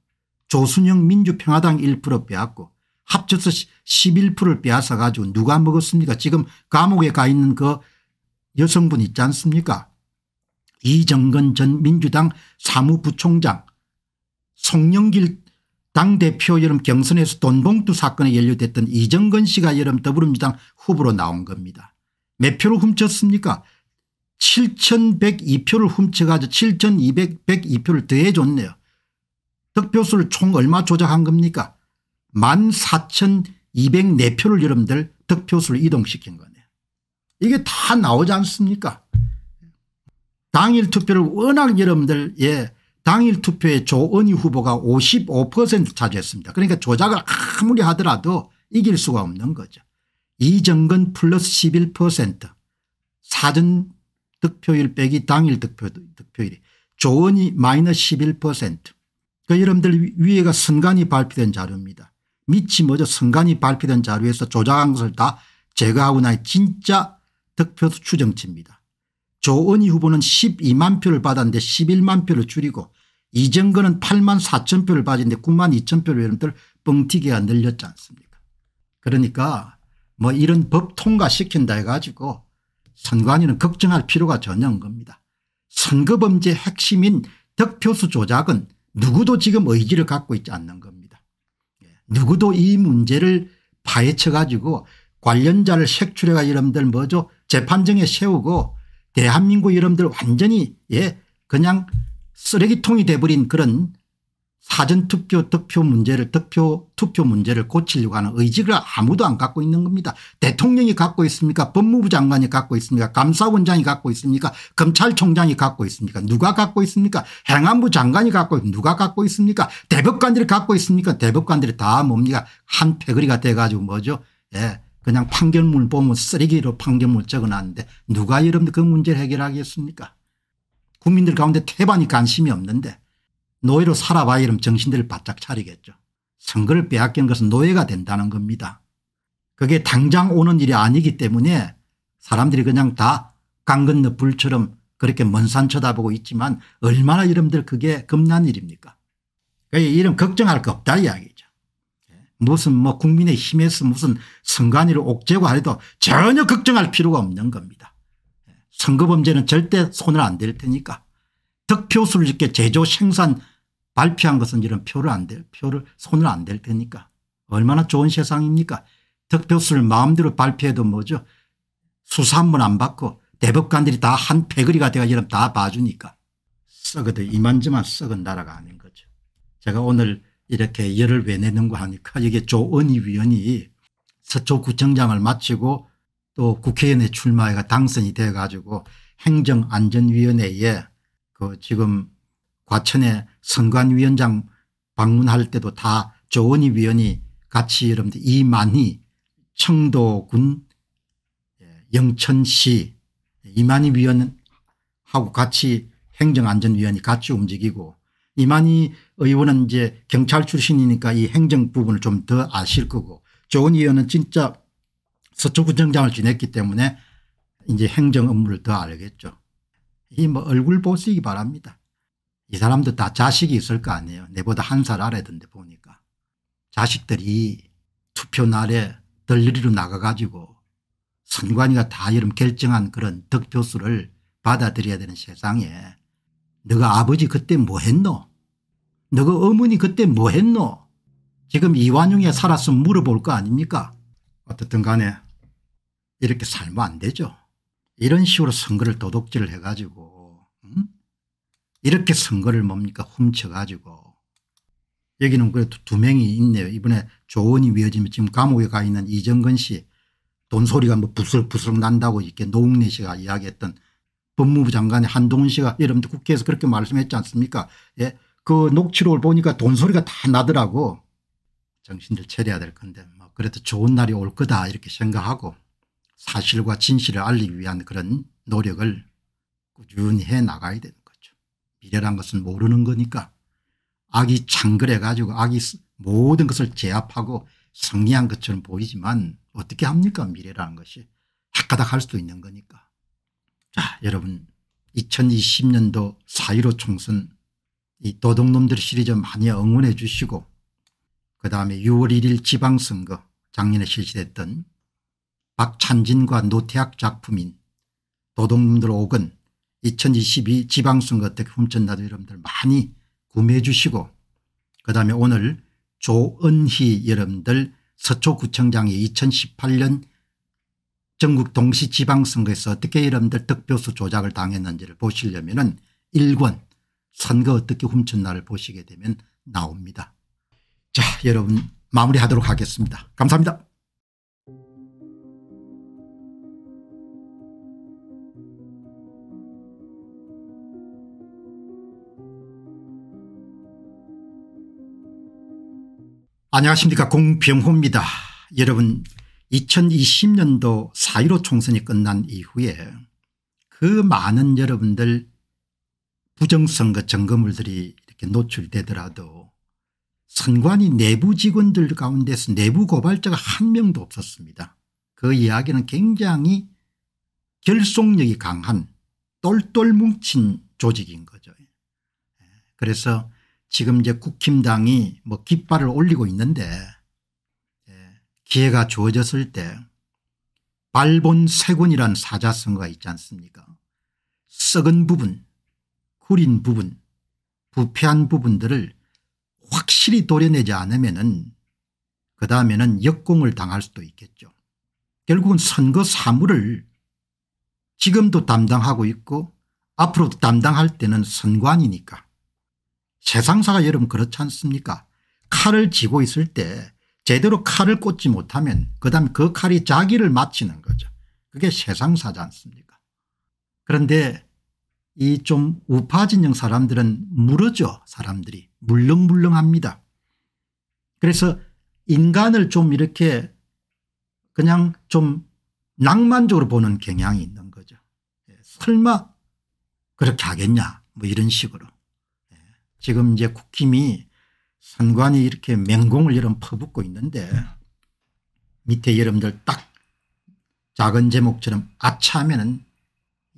조순영 민주평화당 1% 빼앗고 합쳐서 11%를 빼앗아 가지고 누가 먹었습니까 지금 감옥에 가 있는 그 여성분 있지 않습니까 이정근 전 민주당 사무부총장 송영길 당대표 여름 경선에서 돈봉투 사건에 연루됐던 이정근 씨가 여름 더불어민주당 후보로 나온 겁니다. 몇 표를 훔쳤습니까 7,102표를 훔쳐가지고 7,202표를 더해줬네요. 득표수를 총 얼마 조작한 겁니까? 14,204표를 여러분들 득표수를 이동시킨 거네요. 이게 다 나오지 않습니까? 당일 투표를 워낙 여러분들 예 당일 투표에 조은희 후보가 55% 차지했습니다. 그러니까 조작을 아무리 하더라도 이길 수가 없는 거죠. 이정근 플러스 11% 사전 득표율 빼기 당일 득표, 득표율이 조언이 마이너스 11%그 여러분들 위에가 선관위 발표된 자료입니다. 미치 뭐죠 선관위 발표된 자료에서 조작한 것을 다 제거하고 나니 진짜 득표수 추정치입니다. 조은희 후보는 12만 표를 받았는데 11만 표를 줄이고 이정근은 8만 4천 표를 받았는데 9만 2천 표를 여러분들 뻥튀기가 늘렸지 않습니까 그러니까 뭐 이런 법 통과시킨다 해가지고 선관위는 걱정할 필요가 전혀 없는 겁니다. 선거범죄 핵심인 득표수 조작은 누구도 지금 의지를 갖고 있지 않는 겁니다. 예, 누구도 이 문제를 파헤쳐 가지고 관련자를 색출해가 여러분들 뭐죠 재판정에 세우고 대한민국 여러분들 완전히 예 그냥 쓰레기통이 돼버린 그런 사전투표 득표 문제를 득표 투표 문제를 고치려고 하는 의지를 아무도 안 갖고 있는 겁니다. 대통령이 갖고 있습니까 법무부 장관이 갖고 있습니까 감사원장이 갖고 있습니까 검찰총장이 갖고 있습니까 누가 갖고 있습니까 행안부 장관이 갖고 있습니까 누가 갖고 있습니까 대법관들이 갖고 있습니까 대법관들이 다 뭡니까 한 패거리가 돼 가지고 뭐죠 예. 그냥 판결문 보면 쓰레기로 판결문 적어놨는데 누가 여러분들 그 문제를 해결하겠습니까 국민들 가운데 태반이 관심이 없는데 노예로 살아봐야 이러면 정신들을 바짝 차리겠죠. 선거를 빼앗기는 것은 노예가 된다는 겁니다. 그게 당장 오는 일이 아니기 때문에 사람들이 그냥 다강 건너 불처럼 그렇게 먼 산 쳐다보고 있지만 얼마나 이름들 그게 겁난 일입니까 그 이런 걱정할 거 없다 이야기죠. 무슨 뭐 국민의 힘에서 무슨 선관위를 옥죄고 하래도 전혀 걱정할 필요가 없는 겁니다. 선거범죄는 절대 손을 안 댈 테니까 득표수를 이렇게 제조 생산 발표한 것은 이런 표를 안 될, 표를 손을 안 댈 테니까 얼마나 좋은 세상입니까? 득표수를 마음대로 발표해도 뭐죠? 수사한 번 안 받고 대법관들이 다 한 패거리가 돼가지고 다 봐주니까 썩어도 이만저만 썩은 나라가 아닌 거죠. 제가 오늘 이렇게 열을 왜 내는 거 하니까 이게 조은희 위원이 서초구청장을 마치고 또 국회의원에 출마해가 당선이 돼가지고 행정안전위원회에 그 지금 과천에 선관위원장 방문할 때도 다 조원희 위원이 같이 여러분들 이만희 청도군 예, 영천시 예, 이만희 위원하고 같이 행정안전위원이 같이 움직이고 이만희 의원은 이제 경찰 출신이니까 이 행정 부분을 좀 더 아실 거고 조은 의원은 진짜 서초구청장을 지냈기 때문에 이제 행정 업무를 더 알겠죠. 이 뭐 얼굴 보시기 바랍니다. 이사람도다 자식이 있을 거 아니에요. 내보다 한 살 아래던데 보니까. 자식들이 투표 날에 들리로 나가가지고 선관위가 다 이름 결정한 그런 득표수를 받아들여야 되는 세상에 너가 아버지 그때 뭐 했노? 너가 어머니 그때 뭐 했노? 지금 이완용에 살았으면 물어볼 거 아닙니까? 어떻든 간에 이렇게 살면 안 되죠. 이런 식으로 선거를 도둑질을 해가지고 이렇게 선거를 뭡니까 훔쳐가지고 여기는 그래도 두 명이 있네요. 이번에 조언이 위어지면 지금 감옥에 가 있는 이정근 씨 돈소리가 뭐 부슬부슬 난다고 이렇게 노웅래 씨가 이야기했던 법무부 장관의 한동훈 씨가 여러분들 국회에서 그렇게 말씀했지 않습니까 예. 그 녹취록을 보니까 돈소리가 다 나더라고 정신들 차려야 될 건데 뭐 그래도 좋은 날이 올 거다 이렇게 생각하고 사실과 진실을 알리기 위한 그런 노력을 꾸준히 해 나가야 된다. 비례란 것은 모르는 거니까 악이 창글해 가지고 악이 모든 것을 제압하고 승리한 것처럼 보이지만 어떻게 합니까 미래라는 것이 헷가닥할 수도 있는 거니까 자 여러분 2020년도 4.15 총선 이 도둑놈들 시리즈 많이 응원해 주시고 그 다음에 6월 1일 지방선거 작년에 실시됐던 박찬진과 노태학 작품인 도둑놈들 5건 2022 지방선거 때 그 훔쳤나도 여러분들 많이 구매해 주시고 그다음에 오늘 조은희 여러분들 서초구청장이 2018년 전국 동시 지방선거에서 어떻게 여러분들 득표수 조작을 당했는지를 보시려면 은 1권 선거 어떻게 훔쳤나를 보시게 되면 나옵니다. 자 여러분 마무리하도록 하겠습니다. 감사합니다. 안녕하십니까 공병호입니다. 여러분 2020년도 4.15 총선이 끝난 이후에 그 많은 여러분들 부정선거 점검물들이 이렇게 노출되더라도 선관위 내부 직원들 가운데서 내부 고발자가 한 명도 없었습니다. 그 이야기는 굉장히 결속력이 강한 똘똘 뭉친 조직인 거죠. 그래서 지금 이제 국힘당이 뭐 깃발을 올리고 있는데 예, 기회가 주어졌을 때 발본 세군이란 사자성어가 있지 않습니까 썩은 부분 구린 부분 부패한 부분들을 확실히 도려내지 않으면 은그 다음에는 역공을 당할 수도 있겠죠. 결국은 선거 사물을 지금도 담당하고 있고 앞으로도 담당할 때는 선관이니까 세상사가 여러분 그렇지 않습니까 칼을 쥐고 있을 때 제대로 칼을 꽂지 못하면 그다음 그 칼이 자기를 마치는 거죠. 그게 세상사지 않습니까 그런데 이 좀 우파 진영 사람들은 무르죠 사람들이 물렁물렁합니다. 그래서 인간을 좀 이렇게 그냥 좀 낭만적으로 보는 경향이 있는 거죠. 예, 설마 그렇게 하겠냐 뭐 이런 식으로. 지금 이제 국힘이 선관위 이렇게 맹공을 여름 퍼붓고 있는데 밑에 여러분들 딱 작은 제목처럼 아차하면은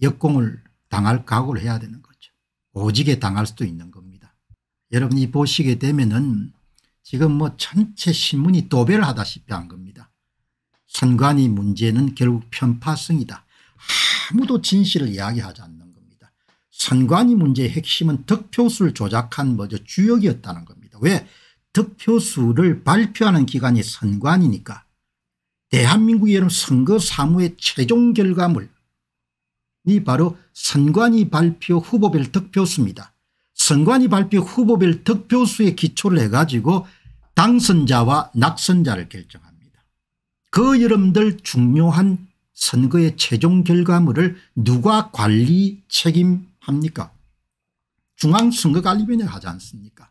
역공을 당할 각오를 해야 되는 거죠. 오지게 당할 수도 있는 겁니다. 여러분이 보시게 되면은 지금 뭐 전체 신문이 도배를 하다시피 한 겁니다. 선관위 문제는 결국 편파성이다. 아무도 진실을 이야기하지 않는 선관위 문제의 핵심은 득표수를 조작한 먼저 주역이었다는 겁니다. 왜 득표수를 발표하는 기관이 선관위니까 대한민국 여러 선거 사무의 최종 결과물 이 바로 선관위 발표 후보별 득표수입니다. 선관위 발표 후보별 득표수에 기초를 해가지고 당선자와 낙선자를 결정합니다. 그 여러분들 중요한 선거의 최종 결과물을 누가 관리 책임 합니까? 중앙선거관리위원회 하지 않습니까?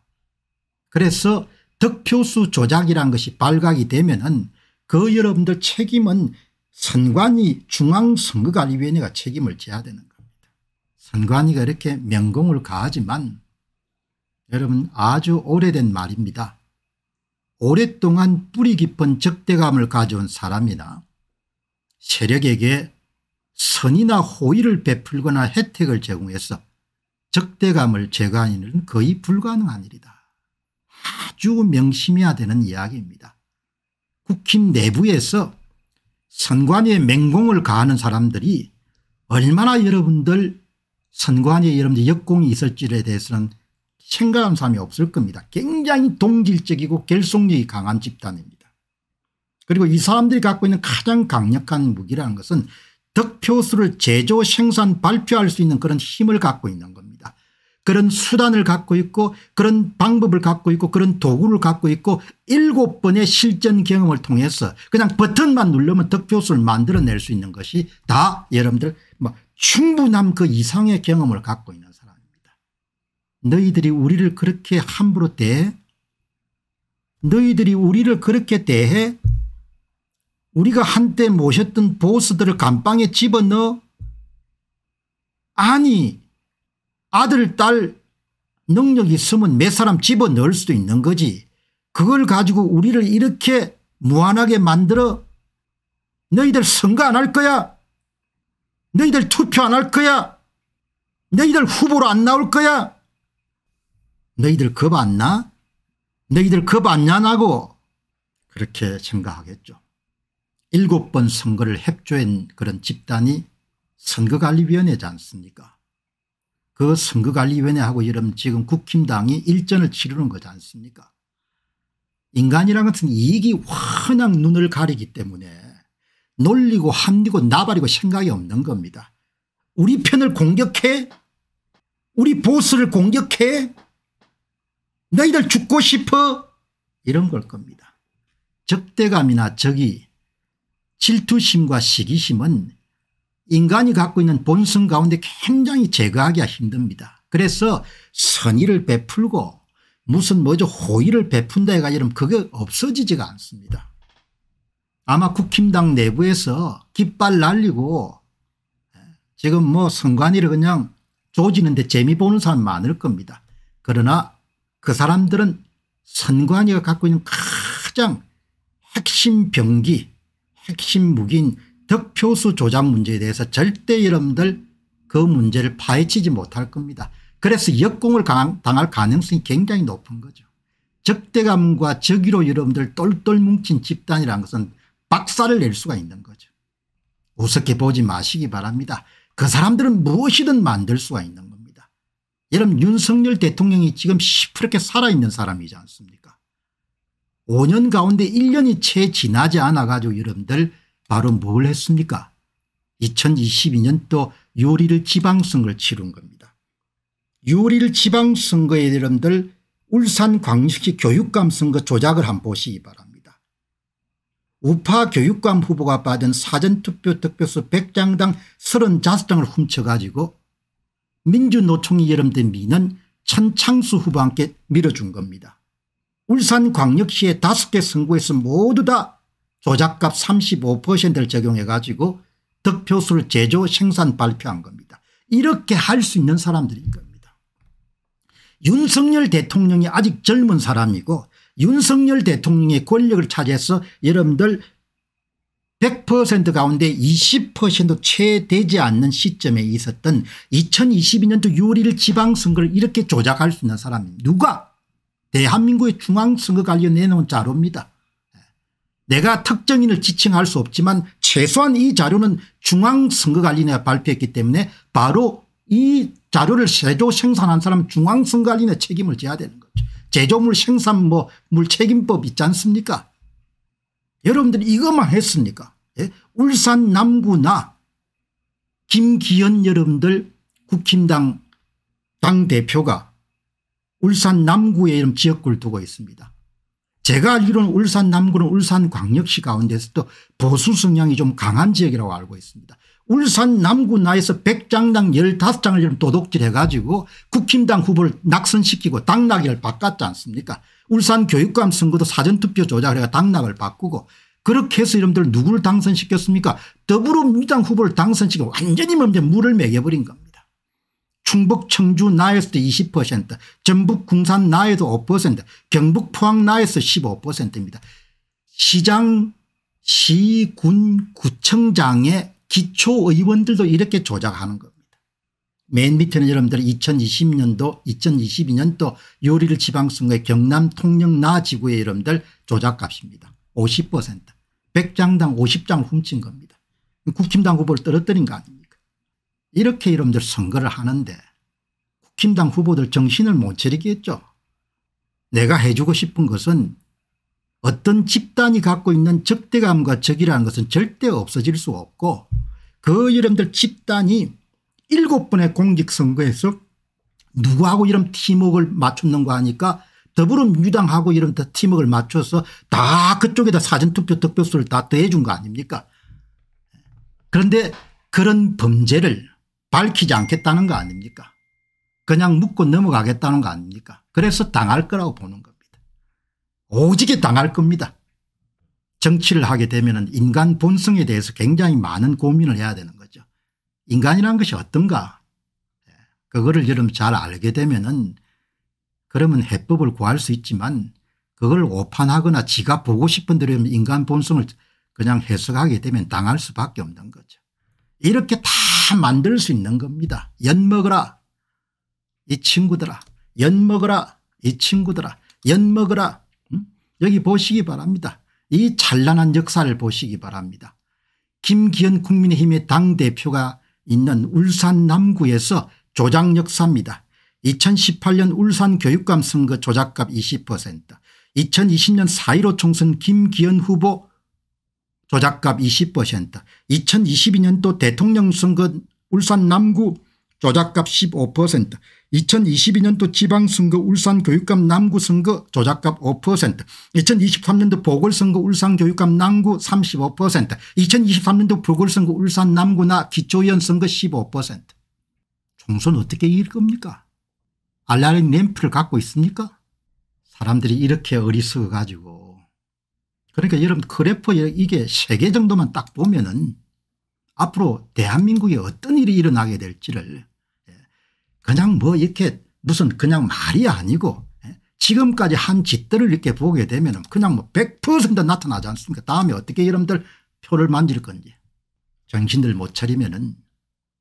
그래서 득표수 조작이란 것이 발각이 되면은 그 여러분들 책임은 선관위 중앙선거관리위원회가 책임을 져야 되는 겁니다. 선관위가 이렇게 명공을 가하지만 여러분 아주 오래된 말입니다. 오랫동안 뿌리 깊은 적대감을 가져온 사람이나 세력에게 선이나 호의를 베풀거나 혜택을 제공해서 적대감을 제거하는 일은 거의 불가능한 일이다. 아주 명심해야 되는 이야기입니다. 국힘 내부에서 선관위의 맹공을 가하는 사람들이 얼마나 여러분들 선관위에 여러분들 역공이 있을지에 대해서는 생각한 사람이 없을 겁니다. 굉장히 동질적이고 결속력이 강한 집단입니다. 그리고 이 사람들이 갖고 있는 가장 강력한 무기라는 것은 득표수를 제조 생산 발표할 수 있는 그런 힘을 갖고 있는 겁니다. 그런 수단을 갖고 있고 그런 방법을 갖고 있고 그런 도구를 갖고 있고 일곱 번의 실전 경험을 통해서 그냥 버튼만 누르면 득표수를 만들어낼 수 있는 것이 다 여러분들 뭐 충분한 그 이상의 경험을 갖고 있는 사람입니다. 너희들이 우리를 그렇게 함부로 대해? 너희들이 우리를 그렇게 대해? 우리가 한때 모셨던 보스들을 감방에 집어넣어 아니 아들 딸 능력이 있으면 몇 사람 집어넣을 수도 있는 거지 그걸 가지고 우리를 이렇게 무한하게 만들어 너희들 선거 안 할 거야 너희들 투표 안 할 거야 너희들 후보로 안 나올 거야 너희들 겁 안 나? 너희들 겁 안 나냐고 그렇게 생각하겠죠. 일곱 번 선거를 협조한 그런 집단이 선거관리위원회지 않습니까 그 선거관리위원회하고 여러분 지금 국힘당이 일전을 치르는 거지 않습니까 인간이랑같은 이익이 워낙 눈을 가리기 때문에 놀리고 합리고 나발이고 생각이 없는 겁니다. 우리 편을 공격해 우리 보수를 공격해 너희들 죽고 싶어 이런 걸 겁니다. 적대감이나 적이 질투심과 시기심은 인간이 갖고 있는 본성 가운데 굉장히 제거하기가 힘듭니다. 그래서 선의를 베풀고 무슨 뭐죠 호의를 베푼다 해가 이러 그게 없어지지가 않습니다. 아마 국힘당 내부에서 깃발 날리고 지금 뭐 선관위를 그냥 조지는데 재미 보는 사람 많을 겁니다. 그러나 그 사람들은 선관위가 갖고 있는 가장 핵심 병기 핵심 무기인 득표수 조작 문제에 대해서 절대 여러분들 그 문제를 파헤치지 못할 겁니다. 그래서 역공을 당할 가능성이 굉장히 높은 거죠. 적대감과 적의로 여러분들 똘똘 뭉친 집단이라는 것은 박살을 낼 수가 있는 거죠. 우습게 보지 마시기 바랍니다. 그 사람들은 무엇이든 만들 수가 있는 겁니다. 여러분 윤석열 대통령이 지금 시프렇게 살아있는 사람이지 않습니까 5년 가운데 1년이 채 지나지 않아 가지고 여러분들 바로 뭘 했습니까 2022년도 요리를 지방선거를 치룬 겁니다. 6월 1 지방선거에 여러분들 울산 광역시 교육감 선거 조작을 한번 보시기 바랍니다. 우파 교육감 후보가 받은 사전투표 득표수 100장당 35장을 훔쳐가지고 민주노총이 여러분들 미는 천창수 후보한테 밀어준 겁니다. 울산광역시에 다섯 개 선거에서 모두 다 조작값 35%를 적용해 가지고 득표수를 제조 생산 발표한 겁니다. 이렇게 할 수 있는 사람들인 겁니다. 윤석열 대통령이 아직 젊은 사람이고 윤석열 대통령의 권력을 차지해서 여러분들 100% 가운데 20%채 되지 않는 시점에 있었던 2022년도 6월 1일 지방선거를 이렇게 조작할 수 있는 사람이 누가 대한민국의 중앙선거 관련 리 내놓은 자료입니다. 내가 특정인을 지칭할 수 없지만 최소한 이 자료는 중앙선거관리위원회가 발표했기 때문에 바로 이 자료를 제조 생산한 사람 중앙선거관리위원회 책임을 져야 되는 거죠. 제조물 생산 뭐 물책임법 있지 않습니까 여러분들 이것만 했습니까 예? 울산 남구나 김기현 여러분들 국힘당 당대표가 울산 남구에 이런 지역구를 두고 있습니다. 제가 알기로는 울산 남구는 울산 광역시 가운데서도 보수 성향이 좀 강한 지역이라고 알고 있습니다. 울산 남구 나에서 100장당 15장을 좀 도둑질해 가지고 국힘당 후보를 낙선시키고 당락을 바꿨지 않습니까 울산 교육감 선거도 사전투표 조작해가 당락을 바꾸고 그렇게 해서 이름들 누구를 당선시켰습니까 더불어민주당 후보를 당선시키고 완전히 물을 매겨버린 겁니다. 충북 청주 나에서도 20% 전북 군산 나에도 5% 경북 포항 나에서 15%입니다. 시장 시군 구청장의 기초의원들도 이렇게 조작하는 겁니다. 맨 밑에는 여러분들 2020년도 2022년도 요리를 지방선거의 경남 통영 나 지구의 여러분들 조작값입니다. 50% 100장당 50장 훔친 겁니다. 국힘당 후보를 떨어뜨린 거 아닙니까 이렇게 이름들 선거를 하는데 국힘당 후보들 정신을 못 차리겠죠. 내가 해주고 싶은 것은 어떤 집단이 갖고 있는 적대감과 적이라는 것은 절대 없어질 수 없고 그 이름들 집단이 일곱 번의 공직선거에서 누구하고 이런 팀웍을 맞추는 거 하니까 더불어민주당하고 이런 팀웍을 맞춰서 다 그쪽에다 사전투표 득표수를 다 더해준 거 아닙니까 그런데 그런 범죄를 밝히지 않겠다는 거 아닙니까 그냥 묻고 넘어가겠다는 거 아닙니까 그래서 당할 거라고 보는 겁니다 오지게 당할 겁니다 정치를 하게 되면 인간 본성에 대해서 굉장히 많은 고민을 해야 되는 거죠 인간이란 것이 어떤가 예, 그거를 여러분 잘 알게 되면 그러면 해법을 구할 수 있지만 그걸 오판하거나 지가 보고 싶은 대로 인간 본성을 그냥 해석하게 되면 당할 수밖에 없는 거죠. 이렇게 다다 만들 수 있는 겁니다. 연먹어라이 친구들아 연먹어라이 친구들아 연먹어라 음? 여기 보시기 바랍니다. 이 찬란한 역사를 보시기 바랍니다. 김기현 국민의힘의 당대표가 있는 울산 남구에서 조작 역사입니다. 2018년 울산 교육감 선거 조작값 20% 2020년 4.15 총선 김기현 후보 조작값 20% 2022년도 대통령 선거 울산 남구 조작값 15% 2022년도 지방선거 울산교육감 남구 선거 조작값 5% 2023년도 보궐선거 울산교육감 남구 35% 2023년도 보궐선거 울산 남구나 기초위원 선거 15% 총선 어떻게 이길 겁니까? 알라딘 램프를 갖고 있습니까? 사람들이 이렇게 어리석어 가지고 그러니까 여러분 그래프 이게 세 개 정도만 딱 보면은 앞으로 대한민국에 어떤 일이 일어나게 될지를 예, 그냥 뭐 이렇게 무슨 그냥 말이 아니고 예, 지금까지 한 짓들을 이렇게 보게 되면 그냥 뭐 100% 나타나지 않습니까 다음에 어떻게 여러분들 표를 만질 건지 정신들 못 차리면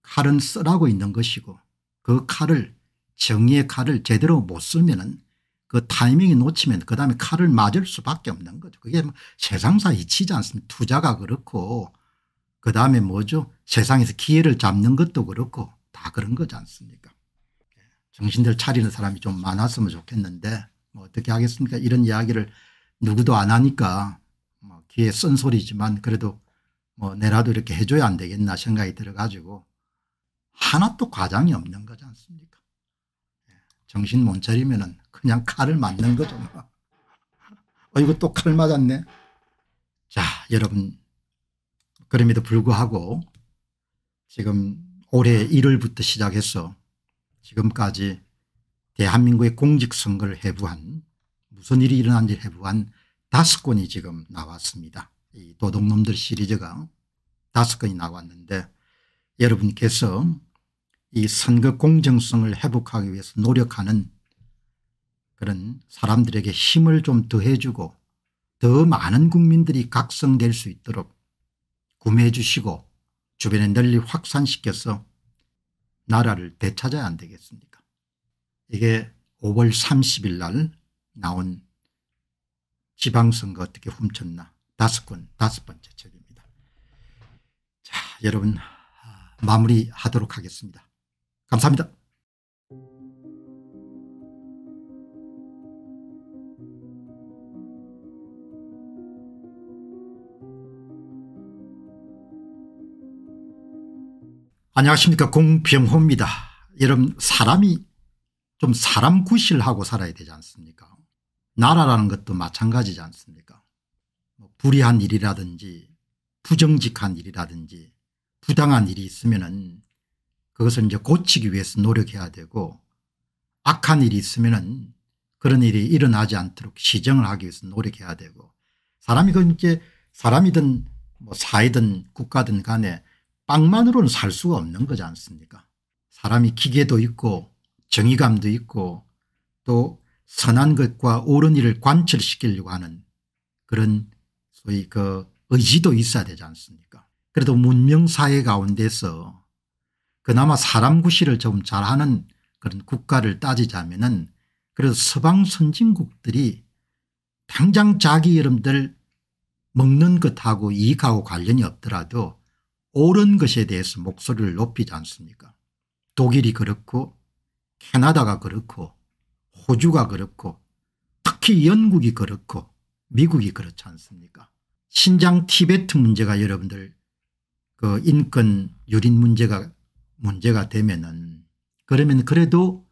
칼은 쓰라고 있는 것이고 그 칼을 정의의 칼을 제대로 못 쓰면 그 타이밍이 놓치면 그 다음에 칼을 맞을 수밖에 없는 거죠. 그게 뭐 세상사 이치지 않습니까 투자가 그렇고 그 다음에 뭐죠 세상에서 기회를 잡는 것도 그렇고 다 그런 거지 않습니까 예. 정신들 차리는 사람이 좀 많았으면 좋겠는데 뭐 어떻게 하겠습니까 이런 이야기를 누구도 안 하니까 뭐 귀에 쓴 소리지만 그래도 뭐 내라도 이렇게 해줘야 안 되겠나 생각이 들어가지고 하나 또 과장이 없는 거지 않습니까 예. 정신 못 차리면은 그냥 칼을 맞는 거죠. 어이구 또칼 맞았네. 자 여러분 그럼에도 불구하고 지금 올해 1월부터 시작해서 지금까지 대한민국의 공직선거를 해부한 무슨 일이 일어난지 해부한 다섯 권이 지금 나왔습니다. 이 도둑놈들 시리즈가 다섯 권이 나왔는데 여러분께서 이 선거 공정성을 회복하기 위해서 노력하는 그런 사람들에게 힘을 좀 더해주고 더 많은 국민들이 각성될 수 있도록 구매해 주시고 주변에 널리 확산시켜서 나라를 되찾아야 안 되겠습니까 이게 5월 30일 날 나온 지방선거 어떻게 훔쳤나 다섯 권 다섯 번째 책입니다. 자 여러분 아, 마무리하도록 하겠습니다. 감사합니다. 안녕하십니까 공병호입니다. 여러분 사람이 좀 사람 구실하고 살아야 되지 않습니까 나라라는 것도 마찬가지지 않습니까 뭐 불의한 일이라든지 부정직한 일이라든지 부당한 일이 있으면 은 그것을 이제 고치기 위해서 노력해야 되고 악한 일이 있으면 은 그런 일이 일어나지 않도록 시정을 하기 위해서 노력해야 되고 사람이 그 이제 사람이든 뭐 사회든 국가든 간에 빵만으로는 살 수가 없는 거지 않습니까 사람이 기계도 있고 정의감도 있고 또 선한 것과 옳은 일을 관철시키려고 하는 그런 소위 그 의지도 있어야 되지 않습니까 그래도 문명사회 가운데서 그나마 사람 구실을 좀 잘하는 그런 국가를 따지자면 은 그래서 서방 선진국들이 당장 자기 이름들 먹는 것하고 이익하고 관련이 없더라도 옳은 것에 대해서 목소리를 높이지 않습니까 독일이 그렇고 캐나다가 그렇고 호주가 그렇고 특히 영국이 그렇고 미국이 그렇지 않습니까 신장 티베트 문제가 여러분들 그 인권 유린 문제가 문제가 되면은 그러면 그래도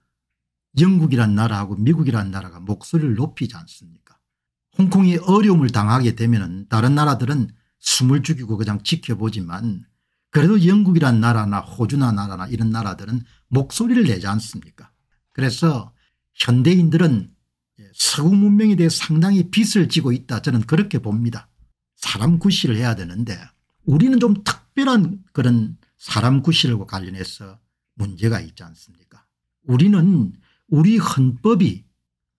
영국이란 나라하고 미국이란 나라가 목소리를 높이지 않습니까 홍콩이 어려움을 당하게 되면은 다른 나라들은 숨을 죽이고 그냥 지켜보지만 그래도 영국이란 나라나 호주나 나라나 이런 나라들은 목소리를 내지 않습니까 그래서 현대인들은 서구 문명에 대해 상당히 빚을 지고 있다 저는 그렇게 봅니다. 사람 구실을 해야 되는데 우리는 좀 특별한 그런 사람 구실과 관련해서 문제가 있지 않습니까 우리는 우리 헌법이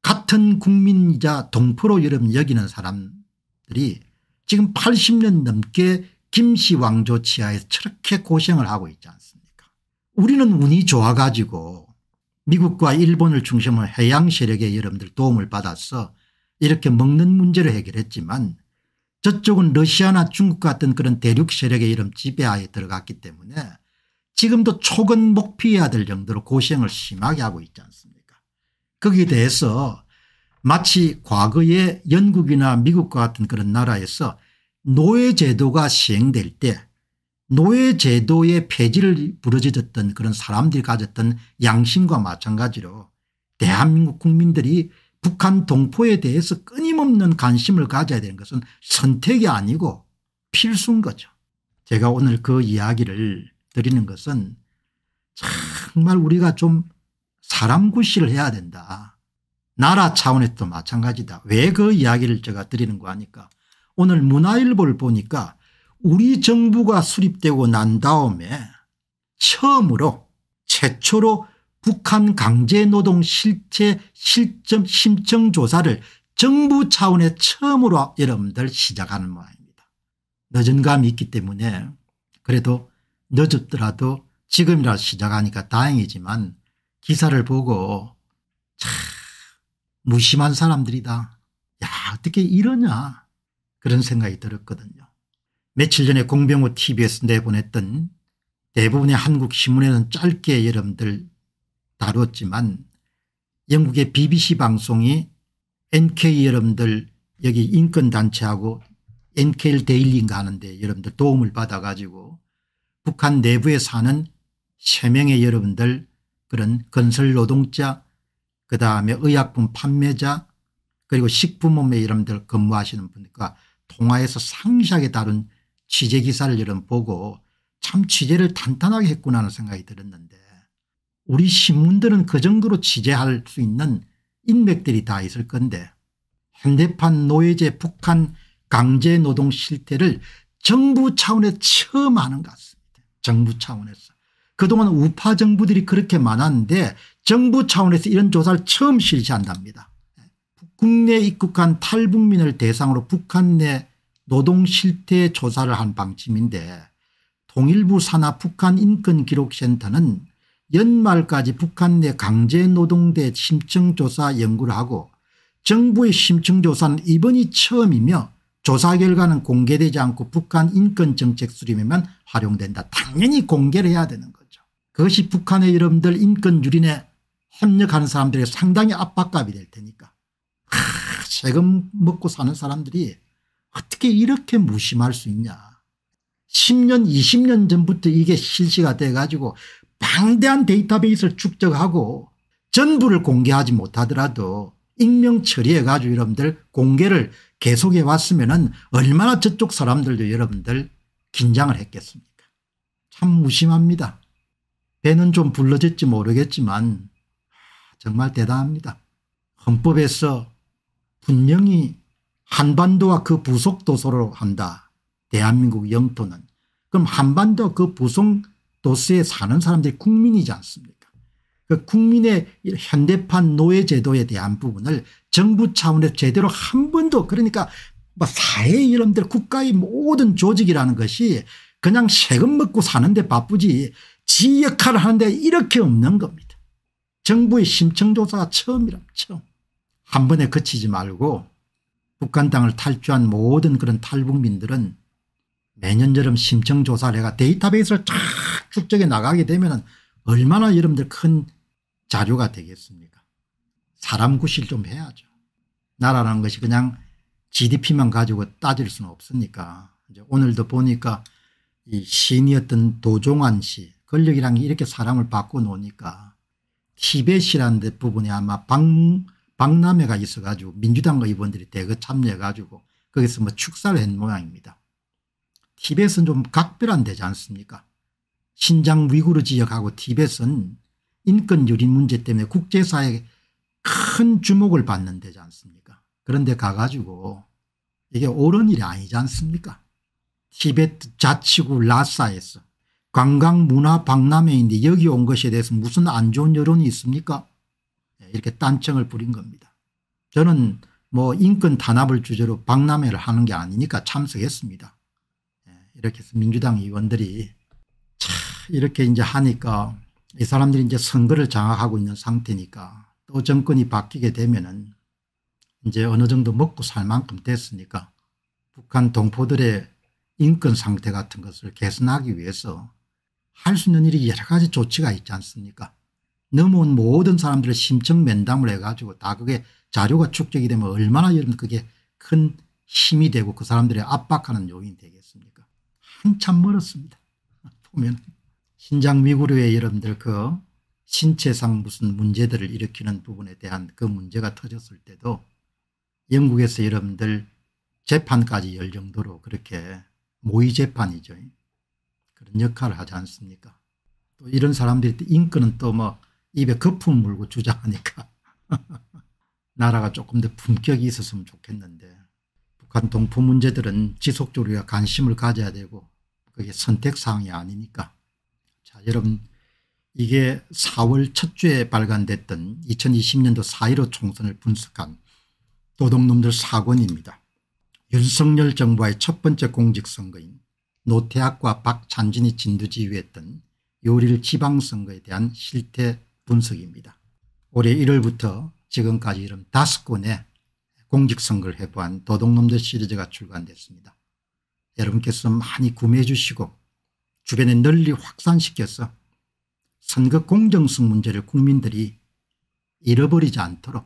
같은 국민이자 동포로 여러분 여기는 사람들이 지금 80년 넘게 김씨 왕조 치하에서 저렇게 고생을 하고 있지 않습니까 우리는 운이 좋아 가지고 미국과 일본을 중심으로 해양 세력의 여러분들 도움을 받아서 이렇게 먹는 문제를 해결했지만 저쪽은 러시아나 중국 같은 그런 대륙 세력의 이름 지배하에 들어갔기 때문에 지금도 초근 목피해야 될 정도로 고생을 심하게 하고 있지 않습니까 거기에 대해서 마치 과거에 영국이나 미국과 같은 그런 나라에서 노예제도가 시행될 때 노예제도의 폐지를 부르짖었던 그런 사람들이 가졌던 양심과 마찬가지로 대한민국 국민들이 북한 동포에 대해서 끊임없는 관심을 가져야 되는 것은 선택이 아니고 필수인 거죠. 제가 오늘 그 이야기를 드리는 것은 정말 우리가 좀 사람 구실을 해야 된다. 나라 차원에도 서 마찬가지다. 왜 그 이야기를 제가 드리는 거 하니까 오늘 문화일보를 보니까 우리 정부가 수립되고 난 다음에 처음으로 최초로 북한 강제노동 실체 실점 심층 조사를 정부 차원에 처음으로 여러분들 시작하는 모양입니다. 늦은 감이 있기 때문에 그래도 늦었더라도 지금이라 시작하니까 다행이지만 기사를 보고 참 무심한 사람들이다. 야 어떻게 이러냐 그런 생각이 들었거든요. 며칠 전에 공병호 tv에서 내보냈던 대부분의 한국 신문에는 짧게 여러분들 다뤘지만 영국의 bbc 방송이 nk 여러분들 여기 인권단체하고 n k 데일리인가 하는데 여러분들 도움을 받아가지고 북한 내부에 사는 3명의 여러분들 그런 건설 노동자 그다음에 의약품 판매자 그리고 식품업에 여러분들 근무하시는 분과 통화에서 상시하게 다룬 취재 기사를 여름 보고 참 취재를 탄탄하게 했구나 하는 생각이 들었는데 우리 신문들은 그 정도로 취재할 수 있는 인맥들이 다 있을 건데 현대판 노예제 북한 강제노동 실태를 정부 차원에서 처음 하는 것 같습니다. 정부 차원에서. 그동안 우파 정부들이 그렇게 많았는데 정부 차원에서 이런 조사를 처음 실시한답니다. 국내 입국한 탈북민을 대상으로 북한 내 노동 실태 조사를 한 방침인데 통일부 산하 북한 인권기록센터는 연말까지 북한 내 강제노동대 심층조사 연구를 하고 정부의 심층조사는 이번이 처음이며 조사 결과는 공개되지 않고 북한 인권정책 수립에만 활용된다. 당연히 공개를 해야 되는 거죠. 그것이 북한의 여러분들 인권 유린에 협력하는 사람들에게 상당히 압박감이 될 테니까. 아, 세금 먹고 사는 사람들이 어떻게 이렇게 무심할 수 있냐. 10년 20년 전부터 이게 실시가 돼가지고 방대한 데이터베이스를 축적하고 전부를 공개하지 못하더라도 익명 처리해가지고 여러분들 공개를 계속해 왔으면 은 얼마나 저쪽 사람들도 여러분들 긴장을 했겠습니까 참 무심합니다. 배는 좀 불러질지 모르겠지만 아, 정말 대단합니다. 헌법에서 분명히 한반도와 그 부속도서로 한다. 대한민국 영토는. 그럼 한반도 그 부속도서에 사는 사람들이 국민이지 않습니까 그 국민의 현대판 노예제도에 대한 부분을 정부 차원에서 제대로 한 번도 그러니까 뭐 사회 이름들 국가의 모든 조직이라는 것이 그냥 세금 먹고 사는데 바쁘지 지 역할을 하는데 이렇게 없는 겁니다. 정부의 심층조사가 처음이라 처음. 한 번에 그치지 말고 북한 당을 탈주한 모든 그런 탈북민들은 매년 여름 심층조사를 해가 데이터베이스를 쫙 축적해 나가게 되면 얼마나 여러분들 큰 자료가 되겠습니까 사람 구실 좀 해야죠. 나라라는 것이 그냥 gdp만 가지고 따질 수는 없으니까 오늘도 보니까 이신이었던 도종환 씨권력이랑 이렇게 사람을 바꿔 놓으니까 티벳이라는 부분이 아마 방 박람회가 있어가지고 민주당 의원들이 대거 참여해가지고 거기서 뭐 축사를 한 모양입니다. 티벳은 좀 각별한 데지 않습니까 신장 위구르 지역하고 티벳은 인권 유린 문제 때문에 국제사회에 큰 주목을 받는 데지 않습니까 그런데 가가지고 이게 옳은 일이 아니지 않습니까 티벳 자치구 라사에서 관광문화 박람회인데 여기 온 것에 대해서 무슨 안 좋은 여론이 있습니까 이렇게 딴청을 부린 겁니다. 저는 뭐 인권 탄압을 주제로 박람회를 하는 게 아니니까 참석했습니다. 예, 이렇게 해서 민주당 의원들이 차 이렇게 이제 하니까 이 사람들이 이제 선거를 장악하고 있는 상태니까 또 정권이 바뀌게 되면은 이제 어느 정도 먹고 살 만큼 됐으니까 북한 동포들의 인권 상태 같은 것을 개선하기 위해서 할 수 있는 일이 여러 가지 조치가 있지 않습니까 넘어온 모든 사람들의 심층 면담을 해가지고 다 그게 자료가 축적이 되면 얼마나 여러분 그게 큰 힘이 되고 그 사람들의 압박하는 요인이 되겠습니까. 한참 멀었습니다. 보면 신장 위구르의 여러분들 그 신체상 무슨 문제들을 일으키는 부분에 대한 그 문제가 터졌을 때도 영국에서 여러분들 재판까지 열 정도로 그렇게 모의 재판이죠. 그런 역할을 하지 않습니까. 또 이런 사람들이 인권은 또뭐 입에 거품 물고 주장하니까 나라가 조금 더 품격이 있었으면 좋겠는데 북한 동포 문제들은 지속적으로 관심을 가져야 되고 그게 선택사항이 아니니까 자 여러분 이게 4월 첫 주에 발간됐던 2020년도 4.15 총선을 분석한 도둑놈들 사건입니다 윤석열 정부의 첫 번째 공직선거인 노태학과 박찬진이 진두지휘했던 요리를 지방선거에 대한 실태 분석입니다. 올해 1월부터 지금까지 이런 다섯 권의 공직선거를 해부한 도둑놈들 시리즈가 출간됐습니다. 여러분께서 많이 구매해 주시고 주변에 널리 확산시켜서 선거 공정성 문제를 국민들이 잃어버리지 않도록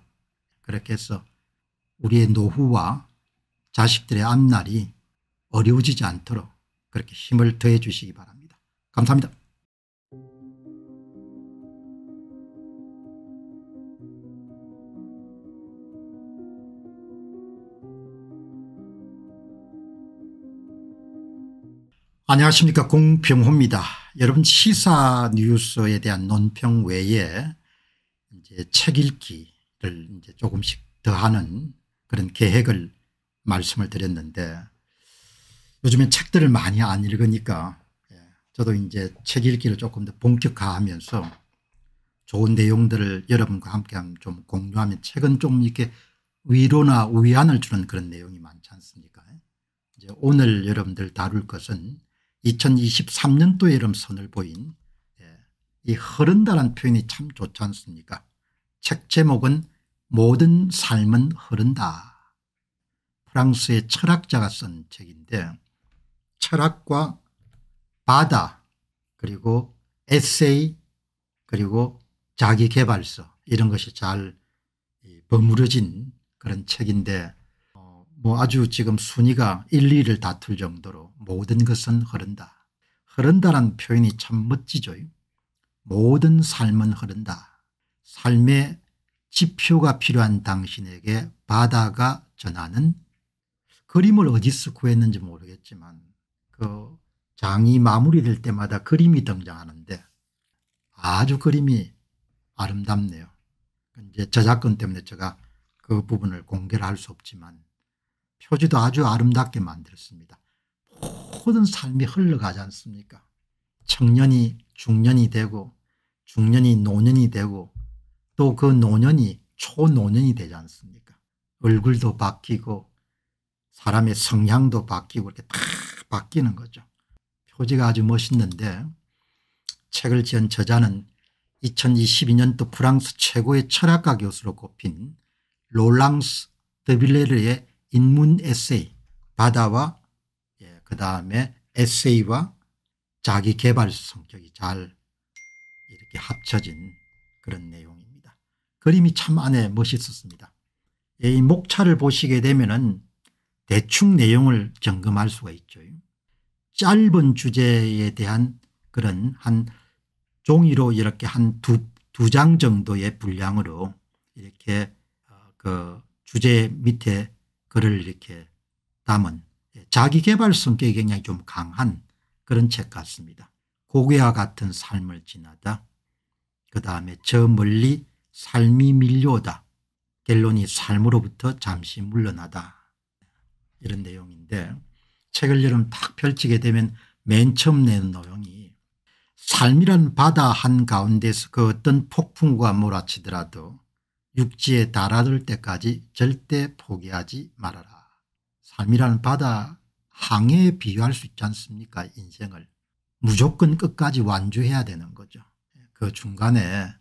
그렇게 해서 우리의 노후와 자식들의 앞날이 어려워지지 않도록 그렇게 힘을 더해 주시기 바랍니다. 감사합니다. 안녕하십니까 공병호입니다. 여러분 시사 뉴스에 대한 논평 외에 이제 책 읽기를 이제 조금씩 더하는 그런 계획을 말씀을 드렸는데 요즘에 책들을 많이 안 읽으니까 예, 저도 이제 책 읽기를 조금 더 본격화하면서 좋은 내용들을 여러분과 함께 좀 공유하면 책은 좀 이렇게 위로나 위안을 주는 그런 내용이 많지 않습니까 이제 오늘 여러분들 다룰 것은 2023년도 여름선을 보인 예, 이 흐른다란 표현이 참 좋지 않습니까 책 제목은 모든 삶은 흐른다. 프랑스의 철학자가 쓴 책인데 철학과 바다 그리고 에세이 그리고 자기개발서 이런 것이 잘 버무려진 그런 책인데 뭐 아주 지금 순위가 1, 2를 다툴 정도로 모든 것은 흐른다. 흐른다란 표현이 참 멋지죠. 모든 삶은 흐른다. 삶의 지표가 필요한 당신에게 바다가 전하는 그림을 어디서 구했는지 모르겠지만 그 장이 마무리될 때마다 그림이 등장하는데 아주 그림이 아름답네요. 이제 저작권 때문에 제가 그 부분을 공개를 할 수 없지만 표지도 아주 아름답게 만들었습니다. 모든 삶이 흘러가지 않습니까? 청년이 중년이 되고 중년이 노년이 되고 또 그 노년이 초노년이 되지 않습니까? 얼굴도 바뀌고 사람의 성향도 바뀌고 이렇게 다 바뀌는 거죠. 표지가 아주 멋있는데 책을 지은 저자는 2022년도 프랑스 최고의 철학과 교수로 꼽힌 롤랑스 드빌레르의 인문 에세이 바다와 예, 그다음에 에세이와 자기 개발 성격이 잘 이렇게 합쳐진 그런 내용입니다. 그림이 참 안에 멋있었습니다. 예, 이 목차를 보시게 되면은 대충 내용을 점검할 수가 있죠. 짧은 주제에 대한 그런 한 종이로 이렇게 한 두두 정도의 분량으로 이렇게 어, 그 주제 밑에 글을 이렇게 담은 자기개발 성격이 굉장히 좀 강한 그런 책 같습니다. 고개와 같은 삶을 지나다. 그 다음에 저 멀리 삶이 밀려오다. 갤론이 삶으로부터 잠시 물러나다. 이런 내용인데 책을 여름 탁 펼치게 되면 맨 처음 내는 내용이 삶이란 바다 한가운데서 그 어떤 폭풍과 몰아치더라도 육지에 달아들 때까지 절대 포기하지 말아라. 삶이라는 바다 항해에 비유할 수 있지 않습니까 인생을. 무조건 끝까지 완주해야 되는 거죠. 그 중간에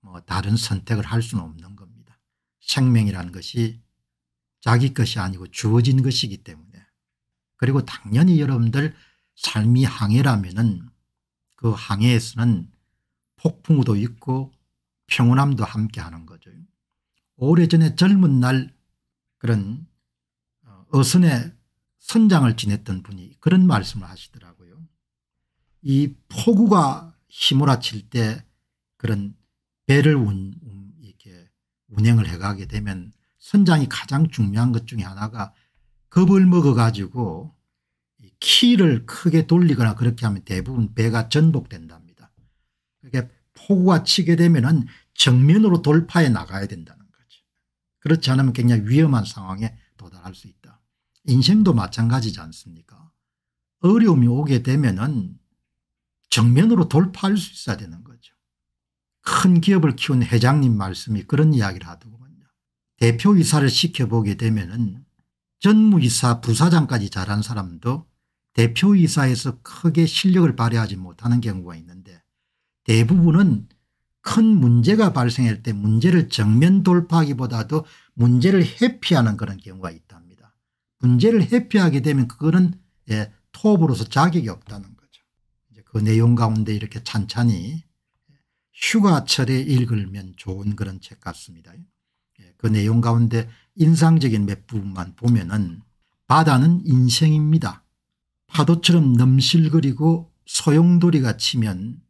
뭐 다른 선택을 할 수는 없는 겁니다. 생명이라는 것이 자기 것이 아니고 주어진 것이기 때문에 그리고 당연히 여러분들 삶이 항해라면 은그 항해에서는 폭풍우도 있고 평온함도 함께하는 거죠. 오래전에 젊은 날 그런 어, 어선의 선장을 지냈던 분이 그런 말씀을 하시더라고요. 이 폭우가 휘몰아칠 때 그런 배를 운, 이렇게 운행을 해가게 되면 선장이 가장 중요한 것 중에 하나가 겁을 먹어가지고 키를 크게 돌리거나 그렇게 하면 대부분 배가 전복된답니다. 그게 그러니까 폭우가 치게 되면 정면으로 돌파해 나가야 된다는 거죠. 그렇지 않으면 굉장히 위험한 상황에 도달할 수 있다. 인생도 마찬가지지 않습니까 어려움이 오게 되면 은 정면으로 돌파할 수 있어야 되는 거죠. 큰 기업을 키운 회장님 말씀이 그런 이야기를 하더군요. 대표이사를 시켜보게 되면 은 전무이사 부사장까지 잘한 사람도 대표이사에서 크게 실력을 발휘하지 못하는 경우가 있는데 대부분은 큰 문제가 발생할 때 문제를 정면 돌파하기보다도 문제를 회피하는 그런 경우가 있답니다. 문제를 회피하게 되면 그거는 예, 토으로서 자격이 없다는 거죠. 이제 그 내용 가운데 이렇게 찬찬히 휴가철에 읽으면 좋은 그런 책 같습니다. 예, 그 내용 가운데 인상적인 몇 부분만 보면은 바다는 인생입니다. 파도처럼 넘실거리고 소용돌이가 치면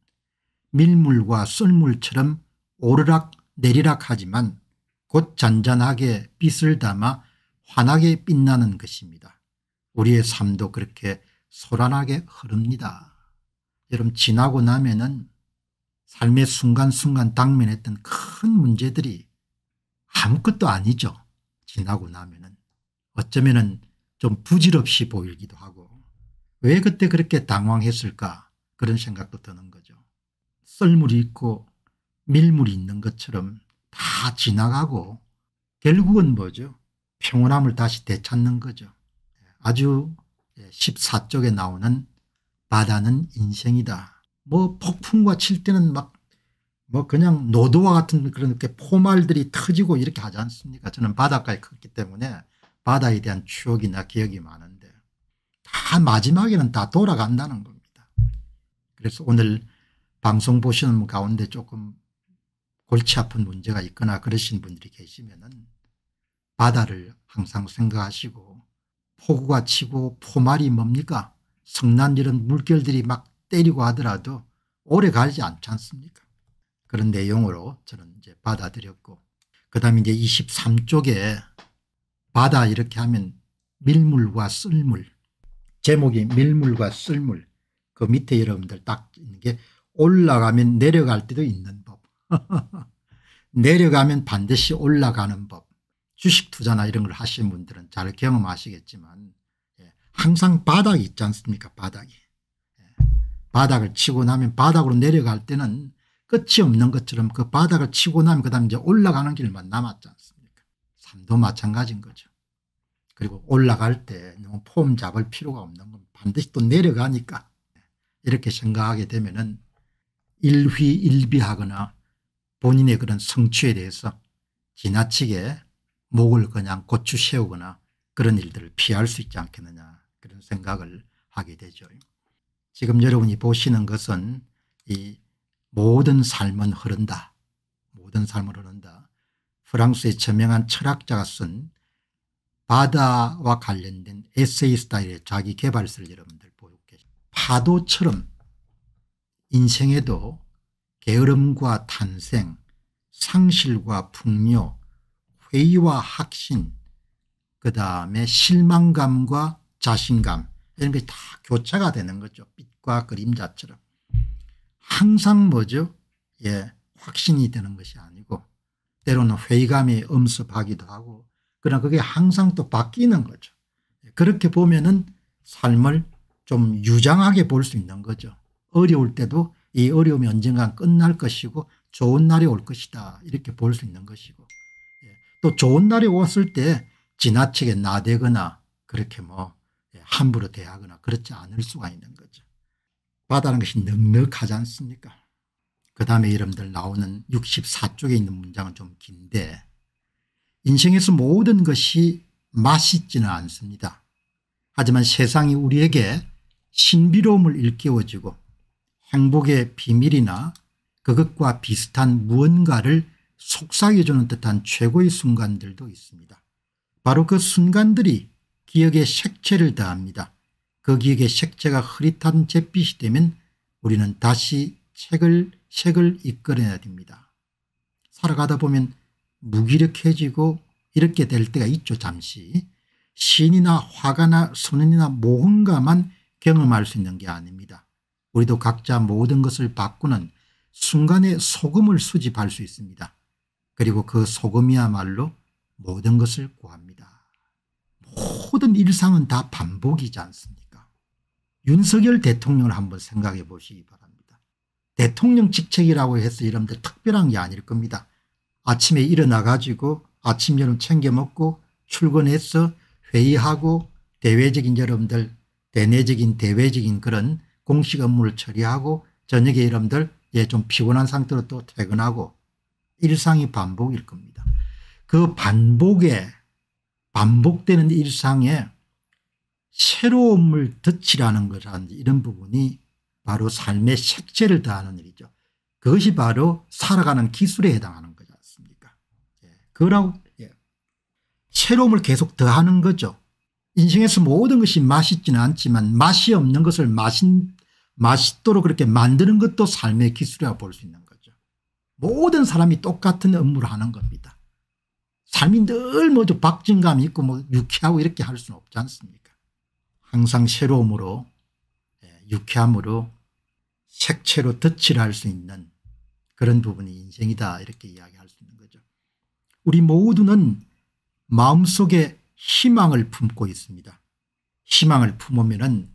밀물과 썰물처럼 오르락 내리락 하지만 곧 잔잔하게 빛을 담아 환하게 빛나는 것입니다. 우리의 삶도 그렇게 소란하게 흐릅니다. 여러분 지나고 나면은 삶의 순간순간 당면했던 큰 문제들이 아무것도 아니죠. 지나고 나면은 어쩌면은 좀 부질없이 보이기도 하고 왜 그때 그렇게 당황했을까 그런 생각도 드는 썰물이 있고 밀물이 있는 것처럼 다 지나가고 결국은 뭐죠? 평온함을 다시 되찾는 거죠. 아주 14쪽에 예, 나오는 바다는 인생이다. 뭐 폭풍과 칠 때는 막 뭐 그냥 노도와 같은 그런 이렇게 포말들이 터지고 이렇게 하지 않습니까? 저는 바닷가에 컸기 때문에 바다에 대한 추억이나 기억이 많은데 다 마지막에는 다 돌아간다는 겁니다. 그래서 오늘 방송 보시는 가운데 조금 골치 아픈 문제가 있거나 그러신 분들이 계시면은 바다를 항상 생각하시고 폭우가 치고 포말이 뭡니까 성난 이런 물결들이 막 때리고 하더라도 오래 가지 않지 않습니까 그런 내용으로 저는 이제 받아들였고 그 다음에 이제 23쪽에 바다 이렇게 하면 밀물과 쓸물 제목이 밀물과 쓸물 그 밑에 여러분들 딱 있는 게 올라가면 내려갈 때도 있는 법. 내려가면 반드시 올라가는 법. 주식 투자나 이런 걸하시는 분들은 잘 경험하시겠지만 예, 항상 바닥이 있지 않습니까 바닥이. 예, 바닥을 치고 나면 바닥으로 내려갈 때는 끝이 없는 것처럼 그 바닥을 치고 나면 그 다음 이제 올라가는 길만 남았지 않습니까 삶도 마찬가지인 거죠. 그리고 올라갈 때 너무 폼 잡을 필요가 없는 건 반드시 또 내려가니까 예, 이렇게 생각하게 되면 은 일휘일비하거나 본인의 그런 성취에 대해서 지나치게 목을 그냥 고추 세우거나 그런 일들을 피할 수 있지 않겠느냐 그런 생각을 하게 되죠. 지금 여러분이 보시는 것은 이 모든 삶은 흐른다. 모든 삶은 흐른다. 프랑스의 저명한 철학자가 쓴 바다와 관련된 에세이 스타일의 자기 개발서를 여러분들 보고 계십니다. 파도처럼 인생에도 게으름과 탄생, 상실과 풍요, 회의와 확신, 그 다음에 실망감과 자신감 이런 게 다 교차가 되는 거죠. 빛과 그림자처럼. 항상 뭐죠? 예, 확신이 되는 것이 아니고 때로는 회의감이 엄습하기도 하고 그러나 그게 항상 또 바뀌는 거죠. 그렇게 보면 은 삶을 좀 유장하게 볼 수 있는 거죠. 어려울 때도 이 어려움이 언젠간 끝날 것이고 좋은 날이 올 것이다 이렇게 볼 수 있는 것이고 예. 또 좋은 날이 왔을 때 지나치게 나대거나 그렇게 뭐 예, 함부로 대하거나 그렇지 않을 수가 있는 거죠. 바다는 것이 넉넉하지 않습니까 그 다음에 여러분들 나오는 64쪽에 있는 문장은 좀 긴데 인생에서 모든 것이 맛있지는 않습니다. 하지만 세상이 우리에게 신비로움을 일깨워주고 행복의 비밀이나 그것과 비슷한 무언가를 속삭여주는 듯한 최고의 순간들도 있습니다. 바로 그 순간들이 기억의 색채를 더합니다. 그 기억의 색채가 흐릿한 잿빛이 되면 우리는 다시 책을 책을이끌어야 됩니다. 살아가다 보면 무기력해지고 이렇게 될 때가 있죠 잠시. 신이나 화가나 소년이나 모험가만 경험할 수 있는 게 아닙니다. 우리도 각자 모든 것을 바꾸는 순간의 소금을 수집할 수 있습니다. 그리고 그 소금이야말로 모든 것을 구합니다. 모든 일상은 다 반복이지 않습니까? 윤석열 대통령을 한번 생각해 보시기 바랍니다. 대통령 직책이라고 해서 여러분들 특별한 게 아닐 겁니다. 아침에 일어나 가지고 아침 여름 챙겨 먹고 출근해서 회의하고 대외적인 여러분들 대내적인 대외적인 그런 공식 업무를 처리하고 저녁에 여러분들 예, 좀 피곤한 상태로 또 퇴근하고 일상이 반복일 겁니다. 그 반복에 반복되는 일상에 새로움을 덧치라는 거라든지 이런 부분이 바로 삶의 색채를 더하는 일이죠. 그것이 바로 살아가는 기술에 해당하는 거지 않습니까? 예. 그라고 예. 새로움을 계속 더하는 거죠. 인생에서 모든 것이 맛있지는 않지만 맛이 없는 것을 맛있는 맛있도록 그렇게 만드는 것도 삶의 기술이라고 볼 수 있는 거죠. 모든 사람이 똑같은 업무를 하는 겁니다. 삶이 늘 뭐죠 박진감 있고 뭐 유쾌하고 이렇게 할 수는 없지 않습니까 항상 새로움으로 예, 유쾌함으로 색채로 덧칠할 수 있는 그런 부분이 인생이다 이렇게 이야기할 수 있는 거죠. 우리 모두는 마음속에 희망을 품고 있습니다. 희망을 품으면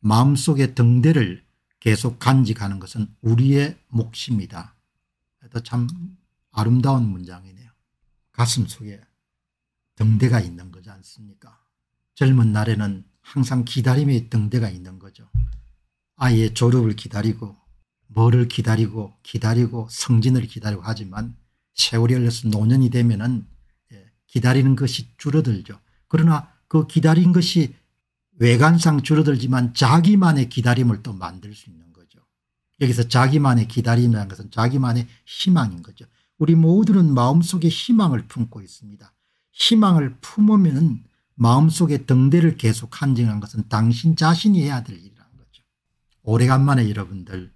마음속에 등대를 계속 간직하는 것은 우리의 몫입니다. 참 아름다운 문장이네요. 가슴속에 등대가 있는 거지 않습니까? 젊은 날에는 항상 기다림의 등대가 있는 거죠. 아이의 졸업을 기다리고 뭐를 기다리고 기다리고 성진을 기다리고 하지만 세월이 흘려서 노년이 되면 은 예, 기다리는 것이 줄어들죠. 그러나 그 기다린 것이 외관상 줄어들지만 자기만의 기다림을 또 만들 수 있는 거죠. 여기서 자기만의 기다림이라는 것은 자기만의 희망인 거죠. 우리 모두는 마음속에 희망을 품고 있습니다. 희망을 품으면 마음속에 등대를 계속 한증한 것은 당신 자신이 해야 될 일이라는 거죠. 오래간만에 여러분들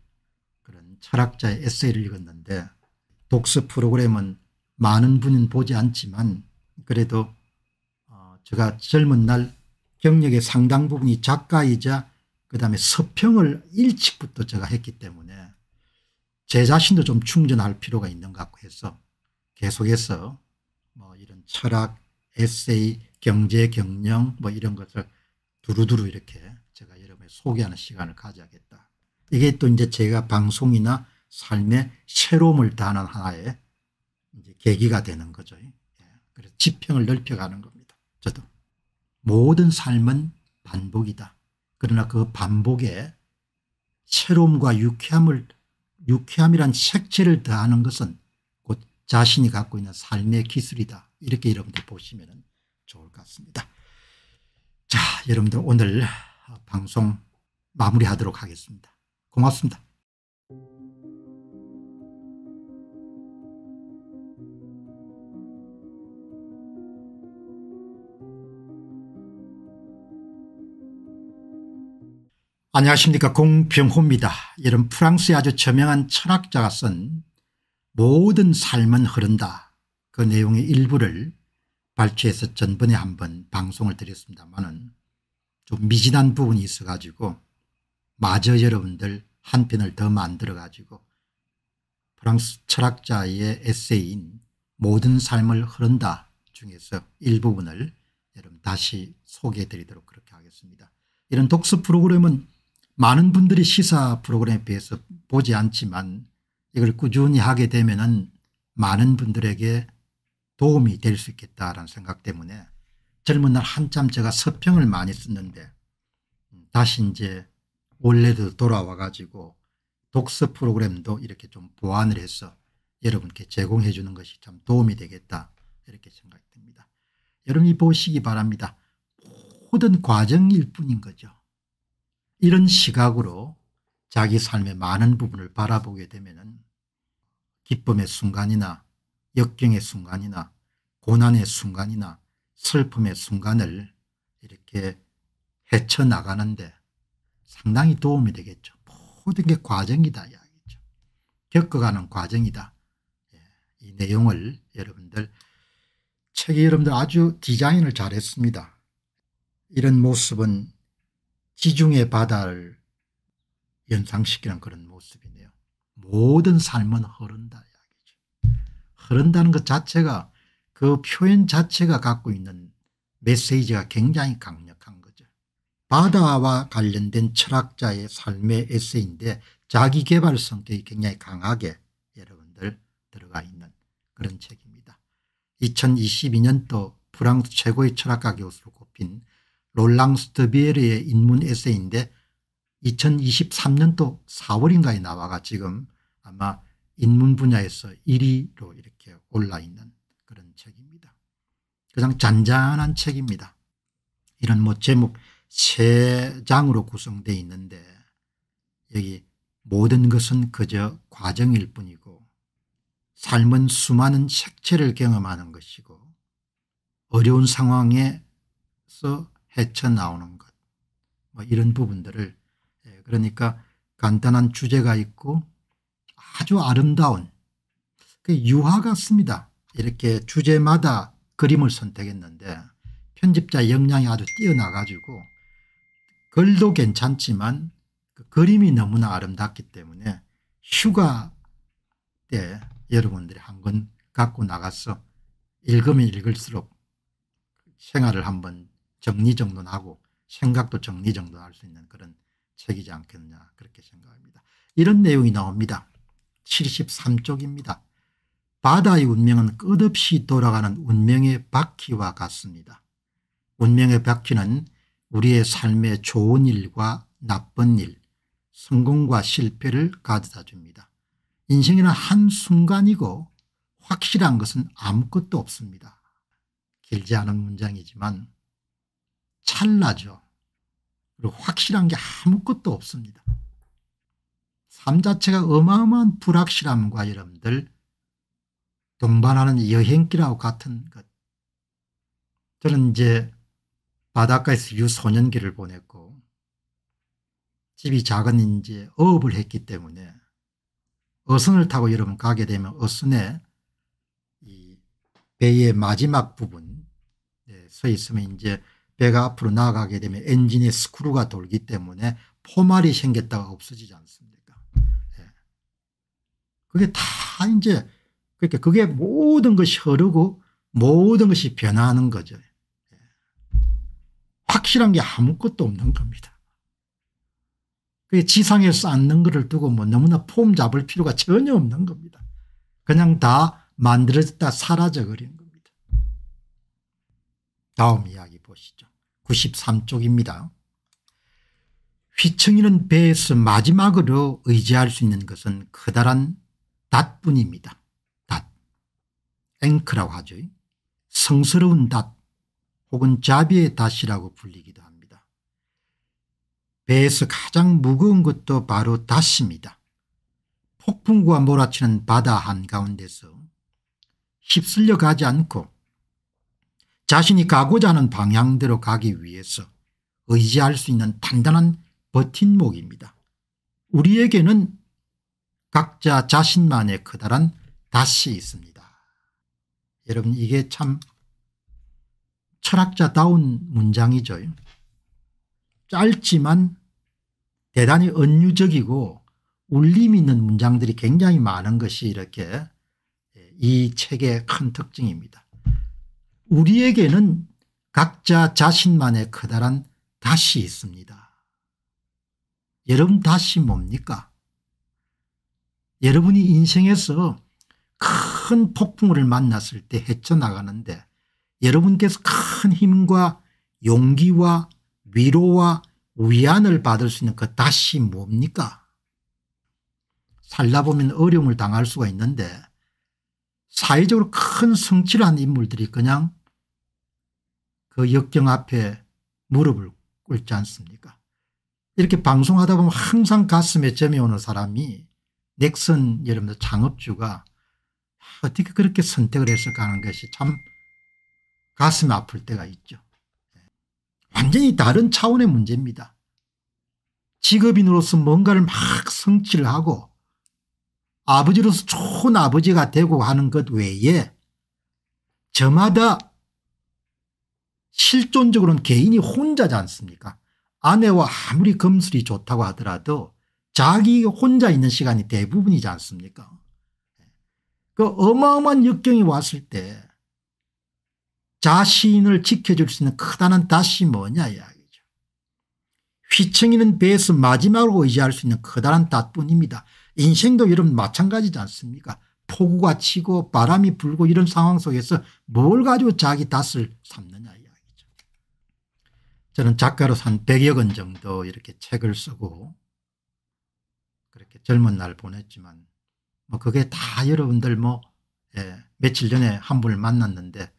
그런 철학자의 에세이를 읽었는데 독서 프로그램은 많은 분은 보지 않지만 그래도 어, 제가 젊은 날 경력의 상당 부분이 작가이자 그다음에 서평을 일찍부터 제가 했기 때문에 제 자신도 좀 충전할 필요가 있는 것 같고 해서 계속해서 뭐 이런 철학, 에세이, 경제, 경영 뭐 이런 것을 두루두루 이렇게 제가 여러분의 소개하는 시간을 가져야겠다. 이게 또 이제 제가 방송이나 삶의 새로움을 다하는 하나의 이제 계기가 되는 거죠. 예. 그래서 지평을 넓혀가는 겁니다. 저도. 모든 삶은 반복이다. 그러나 그 반복에 새로움과 유쾌함을 유쾌함이란 색채를 더하는 것은 곧 자신이 갖고 있는 삶의 기술이다. 이렇게 여러분들 보시면 좋을 것 같습니다. 자 여러분들 오늘 방송 마무리하도록 하겠습니다. 고맙습니다. 안녕하십니까 공병호입니다. 이런 프랑스의 아주 저명한 철학자가 쓴 모든 삶은 흐른다 그 내용의 일부를 발췌해서 전번에 한번 방송을 드렸습니다만 좀 미진한 부분이 있어 가지고 마저 여러분들 한 편을 더 만들어 가지고 프랑스 철학자의 에세이인 모든 삶을 흐른다 중에서 일부분을 여러분 다시 소개해 드리도록 그렇게 하겠습니다. 이런 독서 프로그램은 많은 분들이 시사 프로그램에 비해서 보지 않지만 이걸 꾸준히 하게 되면 은 많은 분들에게 도움이 될 수 있겠다라는 생각 때문에 젊은 날 한참 제가 서평을 많이 썼는데 음, 다시 이제 원래도 돌아와 가지고 독서 프로그램도 이렇게 좀 보완을 해서 여러분께 제공해 주는 것이 참 도움이 되겠다 이렇게 생각됩니다. 여러분이 보시기 바랍니다. 모든 과정일 뿐인 거죠. 이런 시각으로 자기 삶의 많은 부분을 바라보게 되면 기쁨의 순간이나 역경의 순간이나 고난의 순간이나 슬픔의 순간을 이렇게 헤쳐나가는데 상당히 도움이 되겠죠. 모든 게 과정이다 이야기죠. 겪어가는 과정이다. 예, 이 내용을 여러분들 책이 여러분들 아주 디자인을 잘했습니다. 이런 모습은 지중해 바다를 연상시키는 그런 모습이네요. 모든 삶은 흐른다 이야기죠. 흐른다는 것 자체가 그 표현 자체가 갖고 있는 메시지가 굉장히 강력한 거죠. 바다와 관련된 철학자의 삶의 에세이인데 자기개발 성격이 굉장히 강하게 여러분들 들어가 있는 그런 책입니다. 2022년도 프랑스 최고의 철학가 교수로 꼽힌 롤랑 스트비에르의 인문 에세이인데 2023년도 4월인가에 나와가 지금 아마 인문 분야에서 1위로 이렇게 올라있는 그런 책입니다. 그냥 잔잔한 책입니다. 이런 뭐 제목 세 장으로 구성되어 있는데 여기 모든 것은 그저 과정일 뿐이고 삶은 수많은 색채를 경험하는 것이고 어려운 상황에서 헤쳐나오는 것. 뭐 이런 부분들을 예, 그러니까 간단한 주제가 있고 아주 아름다운 그 유화 같습니다. 이렇게 주제마다 그림을 선택했는데 편집자 역량이 아주 뛰어나가지고 글도 괜찮지만 그 그림이 너무나 아름답기 때문에 휴가 때 여러분들이 한 권 갖고 나가서 읽으면 읽을수록 생활을 한번 정리정돈하고 생각도 정리정돈할 수 있는 그런 책이지 않겠느냐 그렇게 생각합니다. 이런 내용이 나옵니다. 73쪽입니다. 바다의 운명은 끝없이 돌아가는 운명의 바퀴와 같습니다. 운명의 바퀴는 우리의 삶의 좋은 일과 나쁜 일, 성공과 실패를 가져다 줍니다. 인생이란 한순간이고 확실한 것은 아무것도 없습니다. 길지 않은 문장이지만 찰나죠. 그리고 확실한 게 아무것도 없습니다. 삶 자체가 어마어마한 불확실함과 여러분들 동반하는 여행길하고 같은 것. 저는 이제 바닷가에서 유소년기를 보냈고 집이 작은 이제 어업을 했기 때문에 어선을 타고 여러분 가게 되면 어선에 이 배의 마지막 부분 네, 서 있으면 이제 배가 앞으로 나아가게 되면 엔진의 스크루가 돌기 때문에 포말이 생겼다가 없어지지 않습니까? 네. 그게 다 이제 그러니 그게 모든 것이 흐르고 모든 것이 변하는 거죠. 네. 확실한 게 아무것도 없는 겁니다. 그 지상에 쌓는 것을 두고 뭐 너무나 폼 잡을 필요가 전혀 없는 겁니다. 그냥 다 만들어졌다 사라져 버린 겁니다. 다음 이야기 보시죠. 93쪽입니다. 휘청이는 배에서 마지막으로 의지할 수 있는 것은 커다란 닷뿐입니다. 닷. 앵크라고 하죠. 성스러운 닷 혹은 자비의 닷이라고 불리기도 합니다. 배에서 가장 무거운 것도 바로 닷입니다. 폭풍과 몰아치는 바다 한가운데서 휩쓸려 가지 않고 자신이 가고자 하는 방향대로 가기 위해서 의지할 수 있는 단단한 버팀목입니다. 우리에게는 각자 자신만의 커다란 닷이 있습니다. 여러분 이게 참 철학자다운 문장이죠. 짧지만 대단히 은유적이고 울림 있는 문장들이 굉장히 많은 것이 이렇게 이 책의 큰 특징입니다. 우리에게는 각자 자신만의 커다란 다시 있습니다. 여러분 다시 뭡니까? 여러분이 인생에서 큰 폭풍을 만났을 때 헤쳐나가는데 여러분께서 큰 힘과 용기와 위로와 위안을 받을 수 있는 그 다시 뭡니까? 살다 보면 어려움을 당할 수가 있는데 사회적으로 큰 성취를 한 인물들이 그냥 그 역경 앞에 무릎을 꿇지 않습니까 이렇게 방송하다 보면 항상 가슴에 점이 오는 사람이 넥슨 여러분들 창업주가 어떻게 그렇게 선택을 했을까 하는 것이 참가슴 아플 때가 있죠. 완전히 다른 차원의 문제입니다. 직업인으로서 뭔가를 막 성취를 하고 아버지로서 좋은 아버지가 되고 하는 것 외에 저마다 실존적으로는 개인이 혼자지 않습니까 아내와 아무리 금술이 좋다고 하더라도 자기 혼자 있는 시간이 대부분이지 않습니까 그 어마어마한 역경이 왔을 때 자신을 지켜줄 수 있는 크다는 다시 뭐냐 이야기죠. 휘청이는 배에서 마지막으로 의지할 수 있는 커다란 닷뿐입니다. 인생도 여러분 마찬가지지 않습니까 폭우가 치고 바람이 불고 이런 상황 속에서 뭘 가지고 자기 닷을 삼는냐 저는 작가로서 한 100여 권 정도 이렇게 책을 쓰고 그렇게 젊은 날 보냈지만 뭐 그게 다 여러분들 뭐 예, 며칠 전에 한 분을 만났는데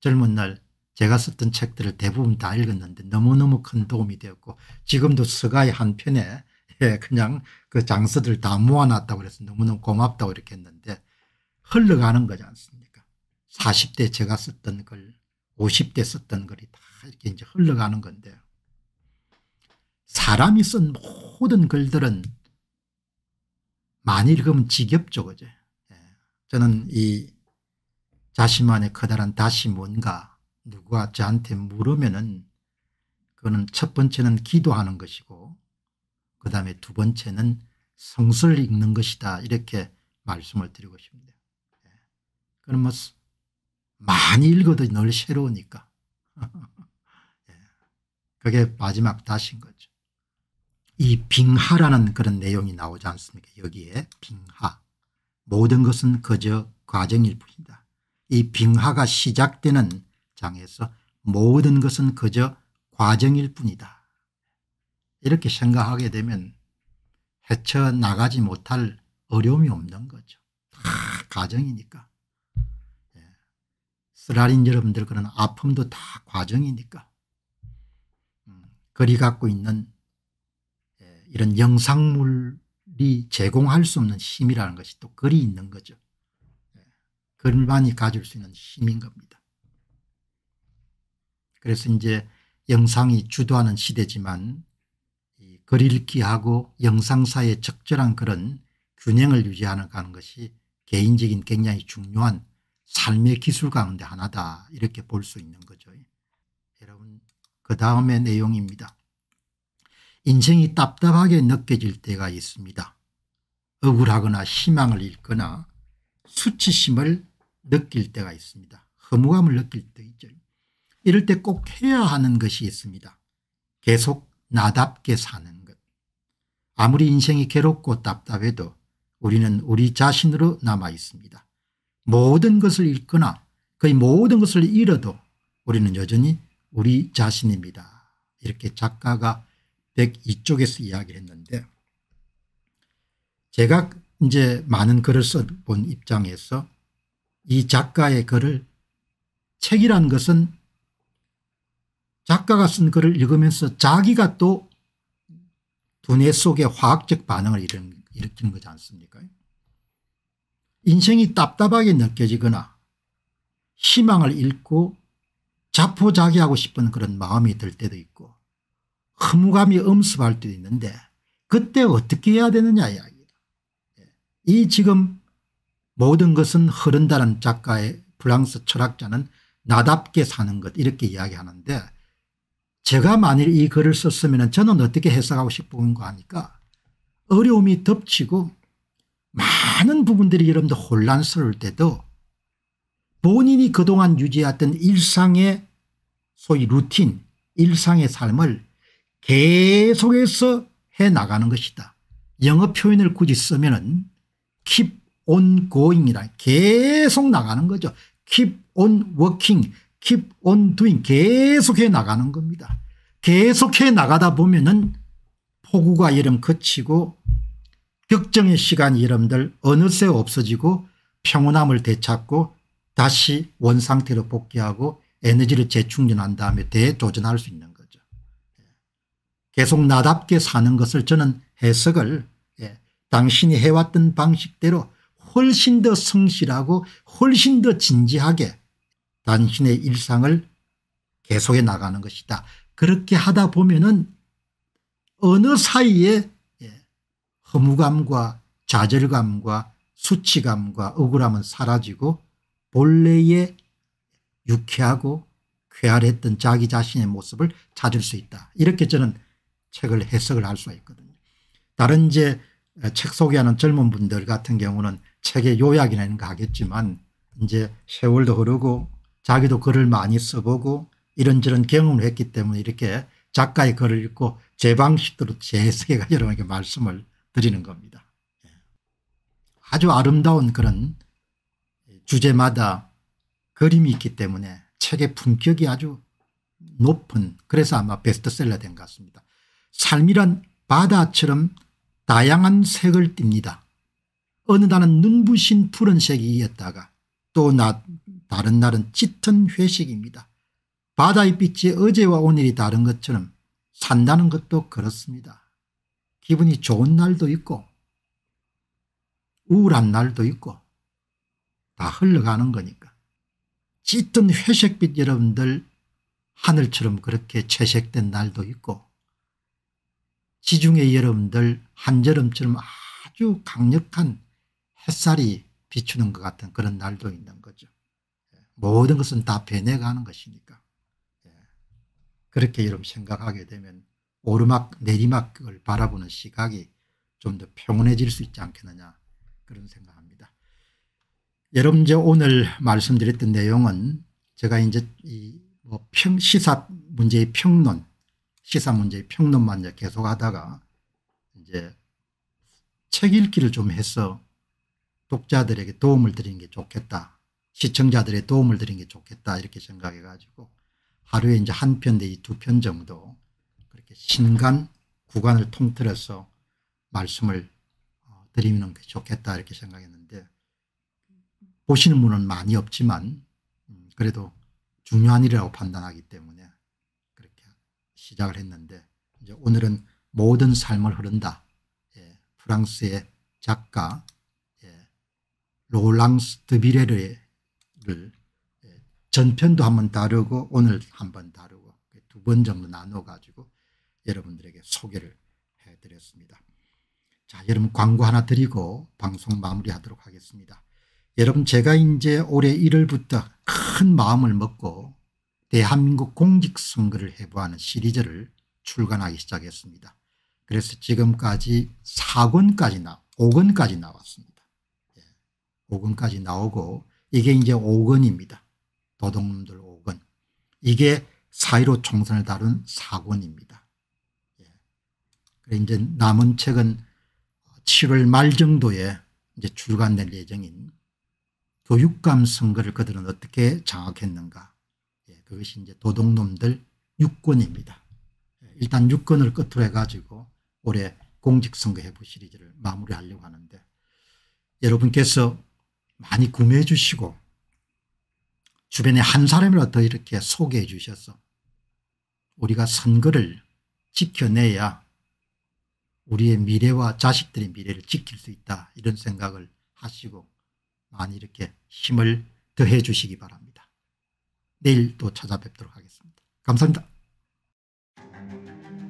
젊은 날 제가 썼던 책들을 대부분 다 읽었는데 너무너무 큰 도움이 되었고 지금도 스가의 한 편에 예, 그냥 그 장서들 다 모아놨다고 그래서 너무너무 고맙다고 이렇게 했는데 흘러가는 거지 않습니까 40대 제가 썼던 글 50대 썼던 글이 다 이렇게 이제 흘러가는 건데 사람이 쓴 모든 글들은 많이 읽으면 지겹죠. 그죠? 예. 저는 이 자신만의 커다란 다시 뭔가 누가 저한테 물으면은 그거는 첫 번째는 기도하는 것이고 그 다음에 두 번째는 성서를 읽는 것이다 이렇게 말씀을 드리고 싶네요. 예. 그건 뭐 많이 읽어도 늘 새로우니까. 예. 그게 마지막 다신 거죠. 이 빙하라는 그런 내용이 나오지 않습니까 여기에 빙하. 모든 것은 그저 과정일 뿐이다. 이 빙하가 시작되는 장에서 모든 것은 그저 과정일 뿐이다. 이렇게 생각하게 되면 헤쳐나가지 못할 어려움이 없는 거죠. 다 과정이니까. 쓰라린 여러분들 그런 아픔도 다 과정이니까 음, 거리 갖고 있는 예, 이런 영상물이 제공할 수 없는 힘이라는 것이 또 거리 있는 거죠. 글만이 예, 가질 수 있는 힘인 겁니다. 그래서 이제 영상이 주도하는 시대지만 이거리읽기하고 영상사의 적절한 그런 균형을 유지하는 것이 개인적인 굉장히 중요한 삶의 기술 가운데 하나다 이렇게 볼 수 있는 거죠. 여러분 그 다음의 내용입니다. 인생이 답답하게 느껴질 때가 있습니다. 억울하거나 희망을 잃거나 수치심을 느낄 때가 있습니다. 허무감을 느낄 때 있죠. 이럴 때 꼭 해야 하는 것이 있습니다. 계속 나답게 사는 것. 아무리 인생이 괴롭고 답답해도 우리는 우리 자신으로 남아 있습니다. 모든 것을 잃거나 거의 모든 것을 잃어도 우리는 여전히 우리 자신입니다. 이렇게 작가가 102쪽에서 이야기를 했는데 제가 이제 많은 글을 써본 입장에서 이 작가의 글을 책이란 것은 작가가 쓴 글을 읽으면서 자기가 또 두뇌 속에 화학적 반응을 일으키는 거지 않습니까 인생이 답답하게 느껴지거나 희망을 잃고 자포자기하고 싶은 그런 마음이 들 때도 있고 허무감이 엄습할 때도 있는데 그때 어떻게 해야 되느냐 이야기다. 예. 이 지금 모든 것은 흐른다는 작가의 프랑스 철학자는 나답게 사는 것 이렇게 이야기하는데 제가 만일 이 글을 썼으면 저는 어떻게 해석하고 싶은거 하니까 어려움이 덮치고 많은 부분들이 여러분들 혼란스러울 때도 본인이 그동안 유지했던 일상의 소위 루틴 일상의 삶을 계속해서 해나가는 것이다. 영어 표현을 굳이 쓰면 은 keep on going이라 계속 나가는 거죠. keep on working, keep on doing 계속해 나가는 겁니다. 계속해 나가다 보면 은 폭우가 여름 그치고 격정의 시간이 름들 어느새 없어지고 평온함을 되찾고 다시 원상태로 복귀하고 에너지를 재충전한 다음에 대조전할 수 있는 거죠. 예. 계속 나답게 사는 것을 저는 해석을 예, 당신이 해왔던 방식대로 훨씬 더 성실하고 훨씬 더 진지하게 당신의 일상을 계속해 나가는 것이다. 그렇게 하다 보면 은 어느 사이에 허무감과 좌절감과 수치감과 억울함은 사라지고 본래의 유쾌하고 쾌활했던 자기 자신의 모습을 찾을 수 있다. 이렇게 저는 책을 해석을 할수 있거든요. 다른 이제 책 소개하는 젊은 분들 같은 경우는 책의 요약이라는 거 하겠지만 이제 세월도 흐르고 자기도 글을 많이 써보고 이런저런 경험을 했기 때문에 이렇게 작가의 글을 읽고 제 방식대로 재해석해가 여러분에게 말씀을 드리는 겁니다. 예. 아주 아름다운 그런 주제마다 그림이 있기 때문에 책의 품격이 아주 높은 그래서 아마 베스트셀러 된 것 같습니다. 삶이란 바다처럼 다양한 색을 띱니다. 어느 날은 눈부신 푸른색이었다가 또 나, 다른 날은 짙은 회색입니다. 바다의 빛이 어제와 오늘이 다른 것처럼 산다는 것도 그렇습니다. 기분이 좋은 날도 있고 우울한 날도 있고 다 흘러가는 거니까. 짙은 회색빛 여러분들 하늘처럼 그렇게 채색된 날도 있고 지중해 여러분들 한여름처럼 아주 강력한 햇살이 비추는 것 같은 그런 날도 있는 거죠. 모든 것은 다 변해가는 것이니까. 예. 그렇게 여러분 생각하게 되면 오르막 내리막을 바라보는 시각이 좀 더 평온해질 수 있지 않겠느냐 그런 생각합니다. 여러분 이제 오늘 말씀드렸던 내용은 제가 이제 이 뭐 평, 시사 문제의 평론 시사 문제의 평론만 이제 계속 하다가 이제 책 읽기를 좀 해서 독자들에게 도움을 드리는 게 좋겠다. 시청자들의 도움을 드리는 게 좋겠다. 이렇게 생각해 가지고 하루에 이제 한편대이두편 정도 신간 구간을 통틀어서 말씀을 어, 드리는 게 좋겠다 이렇게 생각했는데 보시는 분은 많이 없지만 음, 그래도 중요한 일이라고 판단하기 때문에 그렇게 시작을 했는데 이제 오늘은 모든 삶을 흐른다. 예, 프랑스의 작가 예, 로랑스 드비레를 르 예, 전편도 한번 다루고 오늘 한번 다루고 두 번 정도 나눠 가지고 여러분들에게 소개를 해드렸습니다. 자, 여러분 광고 하나 드리고 방송 마무리하도록 하겠습니다. 여러분 제가 이제 올해 1월부터 큰 마음을 먹고 대한민국 공직선거를 해부하는 시리즈를 출간하기 시작했습니다. 그래서 지금까지 4권까지 나 5권까지 나왔습니다. 5권까지 예, 나오고 이게 이제 5권입니다. 도둑놈들 5권. 이게 4.15 총선을 다룬 4권입니다. 그 이제 남은 책은 7월 말 정도에 이제 출간될 예정인 교육감 선거를 그들은 어떻게 장악했는가 예, 그것이 이제 도둑놈들 6권입니다. 예, 일단 6권을 끝으로 해가지고 올해 공직선거해부 시리즈를 마무리하려고 하는데 여러분께서 많이 구매해 주시고 주변에 한 사람이라도 이렇게 소개해 주셔서 우리가 선거를 지켜내야 우리의 미래와 자식들의 미래를 지킬 수 있다 이런 생각을 하시고 많이 이렇게 힘을 더해 주시기 바랍니다. 내일 또 찾아뵙도록 하겠습니다. 감사합니다.